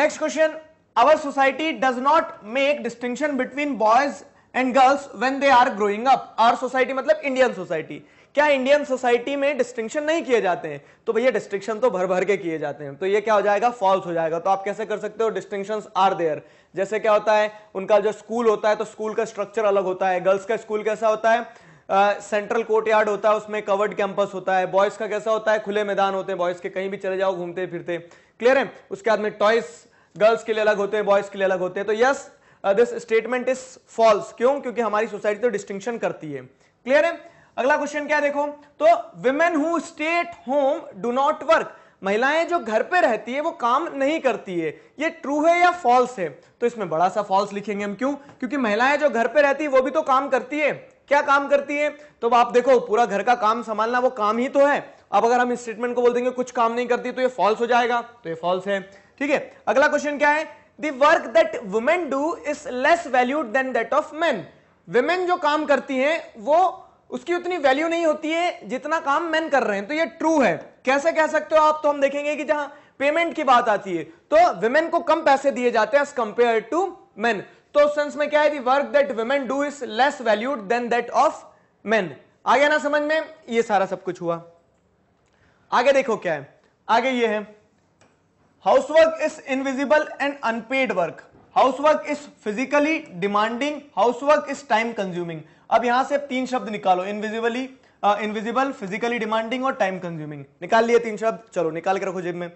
A: next question our society does not make distinction between boys and girls when they are growing up our society मतलब इंडियन सोसाइटी क्या इंडियन सोसाइटी में डिस्टिंक्शन नहीं किए जाते हैं तो भैया डिस्टिंक्शन तो भर भर के किए जाते हैं तो ये क्या हो जाएगा फॉल्स हो जाएगा तो आप कैसे कर सकते हो डिस्टिंक्शन आर देयर जैसे क्या होता है उनका जो स्कूल होता है तो स्कूल का स्ट्रक्चर अलग होता है गर्ल्स का स्कूल कैसा होता है सेंट्रल कोर्ट यार्ड होता है उसमें कवर्ड कैंपस होता है बॉयज का कैसा होता है खुले मैदान होते हैं बॉयज के कहीं भी चले जाओ घूमते फिरते क्लियर है उसके बाद में टॉयस गर्ल्स के लिए अलग होते हैं बॉयज के लिए अलग होते हैं तो yes this statement is false क्यों क्योंकि हमारी सोसाइटी तो डिस्टिंक्शन करती है क्लियर है अगला क्वेश्चन क्या देखो तो women who stay at home do not work महिलाएं जो घर पे रहती है वो काम नहीं करती है ये ट्रू है या फॉल्स है तो इसमें बड़ा सा फॉल्स लिखेंगे हम क्यों क्योंकि महिलाएं जो घर पे रहती है वो भी तो काम करती है क्या काम करती है तो आप देखो पूरा घर का काम संभालना वो काम ही तो है अब अगर हम इस स्टेटमेंट को बोल देंगे कुछ काम नहीं करती तो ये फॉल्स हो जाएगा तो ये फॉल्स है ठीक है अगला क्वेश्चन क्या है work that women do is less valued than that of men women जो काम करती हैं वो उसकी उतनी वैल्यू नहीं होती है जितना काम मैन कर रहे हैं तो ये ट्रू है कैसे कह सकते हो आप तो हम देखेंगे कि जहां पेमेंट की बात आती है तो वुमेन को कम पैसे दिए जाते हैं एज कंपेयर टू मैन तो उस सेंस में क्या है work that women do is less valued than that of men आगे ना समझ में ये सारा सब कुछ हुआ आगे देखो क्या है आगे ये है housework is invisible and unpaid work is physically demanding house work is time consuming अब यहां से तीन शब्द निकालो इनविजिबली इनविजिबल फिजिकली डिमांडिंग और टाइम कंज्यूमिंग निकाल लिए तीन शब्द चलो निकाल के रखो जेब में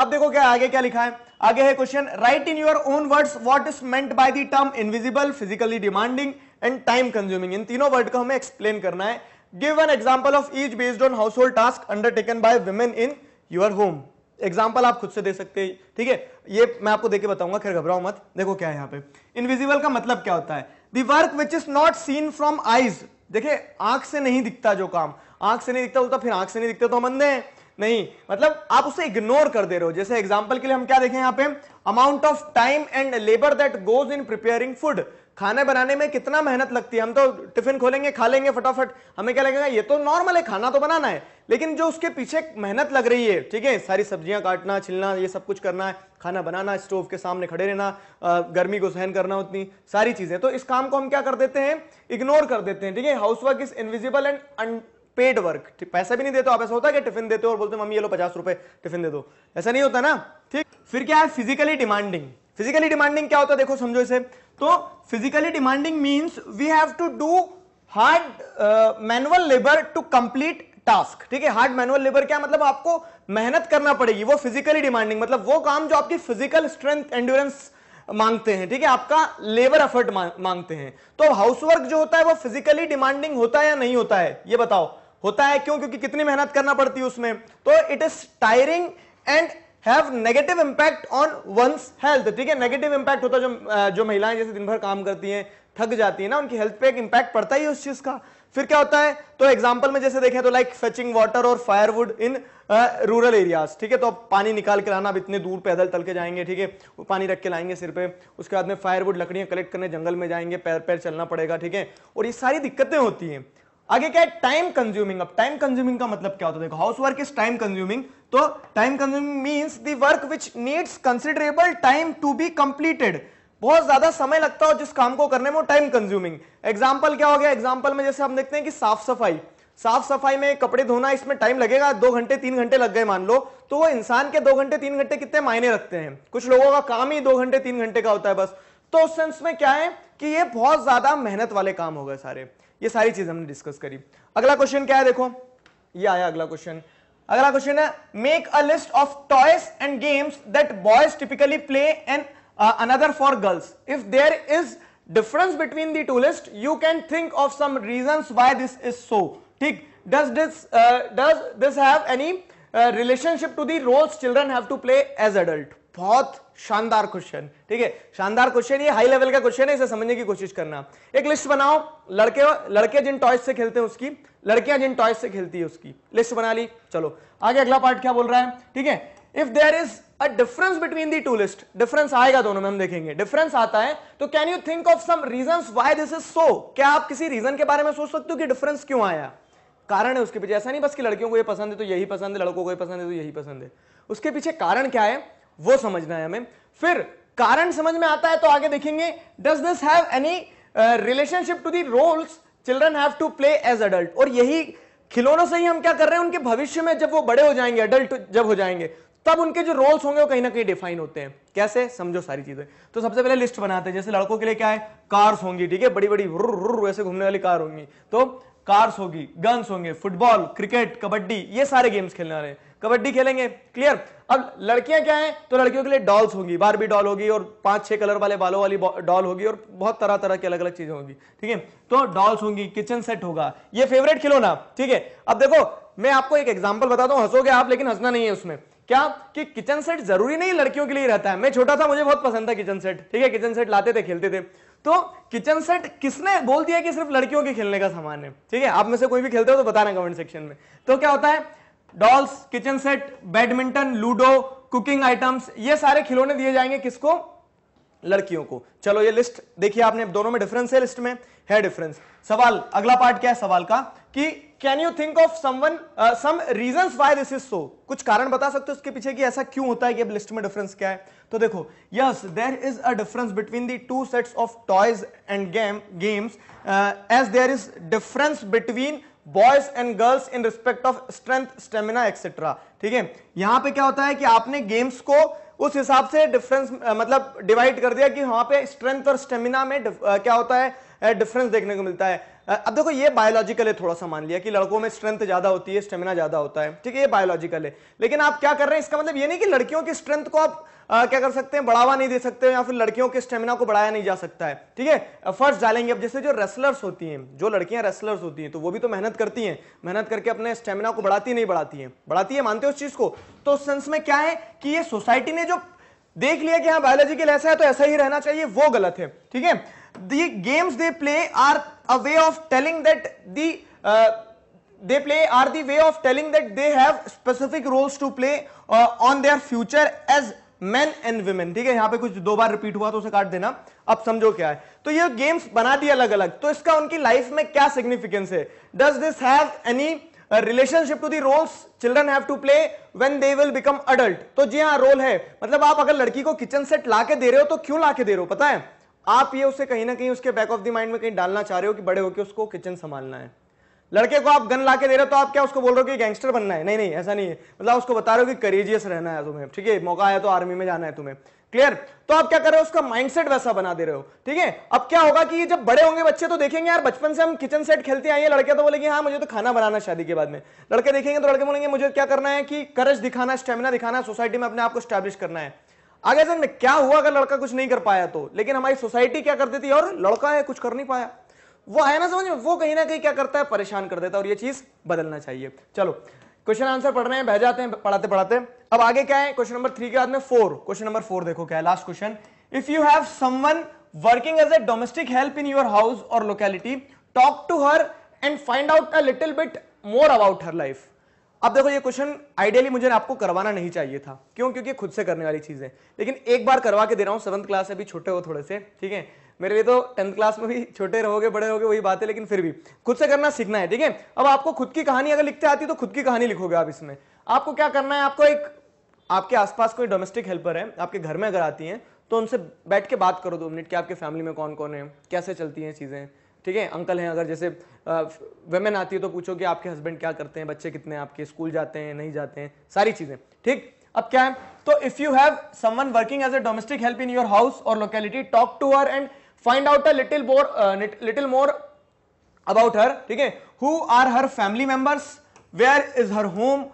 A: अब देखो क्या आगे क्या लिखा है आगे है question write in your own words what is meant by the term invisible physically demanding and time consuming इन तीनों वर्ड को हमें एक्सप्लेन करना है give an example of each based on household task undertaken by women in your home example आप खुद से दे सकते हैं ठीक है ये मैं आपको देके बताऊंगा खैर घबराओ मत देखो क्या है यहाँ पे इनविजिबल का मतलब क्या होता है the work which is not seen from eyes देखिए आंख से नहीं दिखता जो काम आंख से नहीं दिखता बोलता फिर आंख से नहीं दिखते तो हम अंधे हैं नहीं मतलब आप उसे इग्नोर कर दे रहे हो जैसे एग्जाम्पल के लिए हम क्या देखें यहां पे amount of time and labour that goes in preparing food खाने बनाने में कितना मेहनत लगती है हम तो टिफिन खोलेंगे खा लेंगे फटाफट हमें क्या लगेगा ये तो नॉर्मल है खाना तो बनाना है लेकिन जो उसके पीछे मेहनत लग रही है ठीक है सारी सब्जियां काटना छिलना ये सब कुछ करना है खाना बनाना स्टोव के सामने खड़े रहना गर्मी को सहन करना उतनी सारी चीजें तो इस काम को हम क्या कर देते हैं इग्नोर कर देते हैं ठीक है house work is invisible and paid work पैसा भी नहीं देते हो आप ऐसा होता है कि टिफिन देते हो और बोलते हो मम्मी ये लो पचास रुपए टिफिन दे दो ऐसा नहीं होता ना ठीक फिर क्या है फिजिकली डिमांडिंग फिजिकली डिमांडिंग क्या होता है देखो समझो इसे तो physically demanding means we have to do hard manual labour to complete task ठीक है हार्ड मैनुअल लेबर क्या मतलब आपको मेहनत करना पड़ेगी वो फिजिकली डिमांडिंग मतलब वो काम जो आपकी फिजिकल स्ट्रेंथ एंड्योरेंस मांगते हैं ठीक है आपका लेबर एफर्ट मांगते हैं तो हाउसवर्क जो होता है वो फिजिकली डिमांडिंग होता है या नहीं होता है ये बताओ होता है क्यों क्योंकि कितनी मेहनत करना पड़ती है उसमें तो it is tiring and have negative impact on one's health ठीक है नेगेटिव इंपैक्ट होता है जो जो महिलाएं जैसे दिन भर काम करती हैं थक जाती है ना उनकी हेल्थ पे एक इम्पैक्ट पड़ता ही है उस चीज का फिर क्या होता है तो एग्जाम्पल में जैसे देखें तो लाइक फेचिंग वाटर और फायरवुड इन रूरल एरियाज ठीक है तो अब पानी निकाल के लाना अब इतने दूर पैदल तल के जाएंगे ठीक है पानी रख के लाएंगे सिर पे उसके बाद में फायरवुड लकड़ियां कलेक्ट करने जंगल में जाएंगे पैर पैर चलना पड़ेगा ठीक है और ये सारी दिक्कतें होती हैं आगे क्या है टाइम कंज्यूमिंग अब टाइम कंज्यूमिंग का मतलब क्या होता है देखो house work is time consuming तो time consuming means the work which needs considerable time to be completed बहुत ज्यादा समय लगता है जिस काम को करने में टाइम कंज्यूमिंग एग्जाम्पल क्या हो गया एग्जाम्पल में जैसे हम देखते हैं कि साफ सफाई साफ सफाई में कपड़े धोना इसमें टाइम लगेगा दो घंटे तीन घंटे लग गए मान लो तो वो इंसान के दो घंटे तीन घंटे कितने मायने रखते हैं कुछ लोगों का काम ही दो घंटे तीन घंटे का होता है बस तो उस सेंस में क्या है कि ये बहुत ज्यादा मेहनत वाले काम हो गए सारे ये सारी चीज हमने डिस्कस करी अगला क्वेश्चन क्या है देखो ये आया अगला क्वेश्चन अगला क्वेश्चन है make a list of toys and games that boys typically play and another for girls if there is difference between the two list you can think of some reason why this is so ठीक does this does this have any relationship to relationship roles children have to play as adult बहुत शानदार question ठीक है शानदार question ये high level का question है इसे समझने की कोशिश करना एक लिस्ट बनाओ लड़के लड़के जिन टॉयज से खेलते हैं उसकी लड़कियां जिन टॉयज से खेलती है उसकी लिस्ट बना ली चलो आगे अगला पार्ट क्या बोल रहा है ठीक है if there is a difference between the two list difference आएगा दोनों में हम देखेंगे डिफरेंस आता है तो can you think of some reason why this is so क्या आप किसी रीजन के बारे में सोच सकते हो कि डिफरेंस क्यों आया कारण है उसके पीछे ऐसा नहीं बस कि लड़कियों को ये पसंद है तो यही पसंद है लड़कों को ये पसंद है तो यही पसंद है उसके पीछे कारण क्या है वो समझना है हमें फिर कारण समझ में आता है तो आगे देखेंगे does this have any relationship to the roles children have to play as adult और यही खिलौनों से ही हम क्या कर रहे हैं उनके भविष्य में जब वो बड़े हो जाएंगे अडल्ट जब हो जाएंगे तब उनके जो रोल्स होंगे वो कहीं ना कहीं डिफाइन होते हैं कैसे समझो सारी चीजें तो सबसे पहले लिस्ट बनाते हैं जैसे लड़कों के लिए क्या है कार्स होंगी ठीक है बड़ी बड़ी वैसे घूमने वाली कार होंगी तो कार्स होगी गन्स होंगे फुटबॉल क्रिकेट कबड्डी ये सारे गेम्स खेलने वाले हैं कबड्डी खेलेंगे क्लियर अब लड़कियां क्या है तो लड़कियों के लिए डॉल्स होंगी बारबी डॉल होगी और पांच छह कलर वाले बालों वाली डॉल होगी और बहुत तरह तरह की अलग अलग चीजें होंगी ठीक है तो डॉल्स होंगी किचन सेट होगा ये फेवरेट खिलौना ठीक है अब देखो मैं आपको एक एग्जाम्पल बताता हूँ हंसोगे आप लेकिन हंसना नहीं है उसमें क्या कि किचन सेट जरूरी नहीं लड़कियों के लिए रहता है मैं छोटा था मुझे बहुत पसंद था किचन सेट ठीक है किचन सेट लाते थे खेलते थे तो किचन सेट किसने बोल दिया कि सिर्फ लड़कियों के खेलने का सामान है ठीक है आप में से कोई भी खेलते हो तो बताना कमेंट सेक्शन में तो क्या होता है dolls kitchen set badminton ludo cooking items ये सारे खिलौने दिए जाएंगे किसको लड़कियों को चलो ये लिस्ट देखिए आपने दोनों में डिफरेंस है लिस्ट में है डिफरेंस सवाल अगला पार्ट क्या है सवाल का कि can you think of someone some reasons why this is so कुछ कारण बता सकते हो उसके पीछे कि ऐसा क्यों होता है कि अब लिस्ट में डिफरेंस क्या है तो देखो yes there is a difference between the two sets of toys and game games as there is difference between boys and girls in respect of strength stamina etcetera ठीक है यहां पे क्या होता है कि आपने गेम्स को उस हिसाब से डिफरेंस मतलब डिवाइड कर दिया कि वहां पे स्ट्रेंथ और स्टेमिना में आ, क्या होता है डिफरेंस देखने को मिलता है अब देखो ये बायोलॉजिकल है थोड़ा सा मान लिया कि लड़कों में स्ट्रेंथ ज्यादा होती है स्टेमिना ज्यादा होता है ठीक है ये बायोलॉजिकल है लेकिन आप क्या कर रहे हैं इसका मतलब ये नहीं कि लड़कियों की स्ट्रेंथ को आप आ, क्या कर सकते हैं बढ़ावा नहीं दे सकते या फिर लड़कियों के स्टेमिना को बढ़ाया नहीं जा सकता है ठीक है एफर्ट्स डालेंगे अब जैसे जो रेसलर्स होती हैं जो लड़कियां रेसलर्स होती हैं तो वो भी तो मेहनत करती हैं मेहनत करके अपने स्टेमिना को बढ़ाती नहीं बढ़ाती हैं बढ़ाती है मानते हो उस चीज को तो उस सेंस में क्या है कि ये सोसाइटी ने जो देख लिया कि हाँ बायोलॉजिकल ऐसा है तो ऐसा ही रहना चाहिए वो गलत है ठीक है the games they play are a way of telling that the uh, they play are the way of telling that they have specific roles to play uh, on their future as men and women ठीक है यहाँ पे कुछ दो बार repeat हुआ तो उसे काट देना अब समझो क्या है तो ये गेम्स बना दिए अलग अलग तो इसका उनकी लाइफ में क्या सिग्निफिकेंस है does this have any relationship to the roles children have to play when they will become adult तो जी हाँ रोल है मतलब आप अगर लड़की को किचन सेट ला के दे रहे हो तो क्यों ला के दे रहे हो पता है आप ये उसे कहीं ना कहीं उसके बैक ऑफ द माइंड में कहीं डालना चाह रहे हो कि बड़े होकर उसको किचन संभालना है लड़के को आप गन ला के दे रहे हो तो आप क्या उसको बोल रहे हो कि गैंगस्टर बनना है नहीं नहीं ऐसा नहीं है मतलब उसको बता रहे हो कि करेजियस रहना है तुम्हें ठीक है मौका आया तो आर्मी में जाना है तुम्हें क्लियर तो आप क्या कर रहे हो उसका माइंडसेट वैसा बना दे रहे हो ठीक है अब क्या होगा कि जब बड़े होंगे बच्चे तो देखेंगे यार बचपन से हम किचन सेट खेलते आए हैं लड़के तो बोलेंगे हाँ मुझे तो खाना बनाना शादी के बाद में लड़के देखेंगे तो लड़के बोलेंगे मुझे क्या करना है कि करज दिखाना स्टेमिना दिखाना सोसाइटी में अपने आपको स्टैब्लिश करना है आगे सर क्या हुआ अगर लड़का कुछ नहीं कर पाया तो लेकिन हमारी सोसाइटी क्या कर देती है और लड़का है कुछ कर नहीं पाया वो है ना समझ में वो कहीं ना कहीं क्या करता है परेशान कर देता है और ये चीज बदलना चाहिए चलो क्वेश्चन आंसर पढ़ रहे हैं बह जाते हैं पढ़ाते पढ़ाते अब आगे क्या है क्वेश्चन नंबर थ्री के बाद में फोर क्वेश्चन नंबर फोर देखो क्या है last question if you have someone working as a domestic help in your house और locality talk to her and find out a little bit more about her life अब देखो ये question ideally मुझे आपको करवाना नहीं चाहिए था क्यों क्योंकि खुद से करने वाली चीज़ है लेकिन एक बार करवा के दे रहा हूँ सेवंथ क्लास है अभी छोटे हो थोड़े से ठीक है मेरे लिए तो टेंथ क्लास में भी छोटे रहोगे बड़े रहोगे वही बात है लेकिन फिर भी खुद से करना सीखना है ठीक है अब आपको खुद की कहानी अगर लिखते आती है तो खुद की कहानी लिखोगे आप इसमें आपको क्या करना है आपको एक आपके आसपास कोई डोमेस्टिक हेल्पर है आपके घर में अगर आती हैं तो उनसे बैठ के बात करो दो मिनट कि आपके फैमिली में कौन कौन है कैसे चलती हैं चीज़ें ठीक है अंकल हैं अगर जैसे वेमेन आती है तो पूछो कि आपके हस्बैंड क्या करते हैं बच्चे कितने आपके स्कूल जाते हैं नहीं जाते हैं सारी चीज़ें ठीक अब क्या है तो if you have someone working as a domestic help in your house और locality talk to her and find out a little more little more about her ठीक है who are her family members where is her home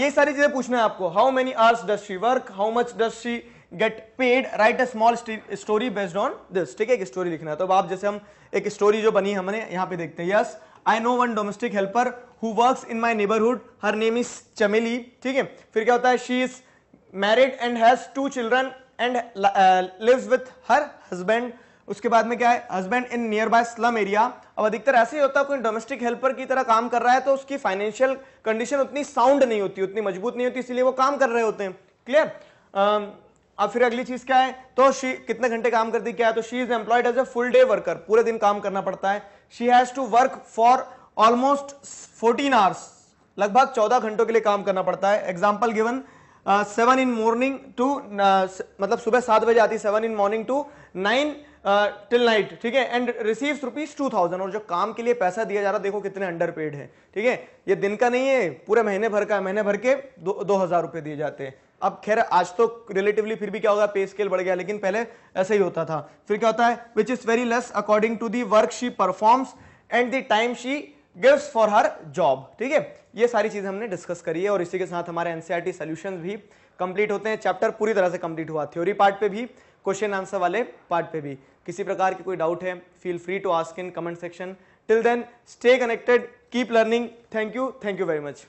A: ये सारी चीजें पूछना है आपको how many hours does she work how much does she get paid right a small story based on this ठीक है एक स्टोरी लिखना है तो आप जैसे हम एक स्टोरी जो बनी हमने यहाँ पे देखते हैं yes I know one domestic helper who work in my neighbourhood her name is Chameli ठीक है फिर क्या होता है she is married and has two children and lives with her husband उसके बाद में क्या है husband in near by slum area अब अधिकतर ऐसे ही होता है कोई डोमेस्टिक हेल्पर की तरह काम कर रहा है तो उसकी फाइनेंशियल कंडीशन उतनी साउंड नहीं होती उतनी मजबूत नहीं होती इसलिए वो काम कर रहे होते हैं क्लियर अब फिर अगली चीज क्या है तो शी कितने घंटे काम करती क्या है तो she is employed as a full day worker पूरे दिन काम करना पड़ता है she has to work for almost fourteen hours लगभग चौदह घंटों के लिए काम करना पड़ता है example given seven in morning to मतलब सुबह सात बजे आती है seven in morning to nine till night ठीक है and receive rupees two thousand और जो काम के लिए पैसा दिया जा रहा है देखो कितने अंडर पेड है ठीक है ये दिन का नहीं है पूरे महीने भर का महीने भर के दो, दो हजार रुपए दिए जाते हैं अब खैर आज तो रिलेटिवली फिर भी क्या होगा पे स्केल बढ़ गया लेकिन पहले ऐसा ही होता था फिर क्या होता है which is very less according to the work she performs and the time she gives for her job ठीक है ये सारी चीज़ हमने डिस्कस करी है और इसी के साथ हमारे एनसीआरटी सोल्यूशन e भी कंप्लीट होते हैं चैप्टर पूरी तरह से कंप्लीट हुआ थ्योरी पार्ट पे भी क्वेश्चन आंसर वाले पार्ट पे भी किसी प्रकार की कोई डाउट है feel free to ask in comment section till then stay connected keep learning thank you thank you very much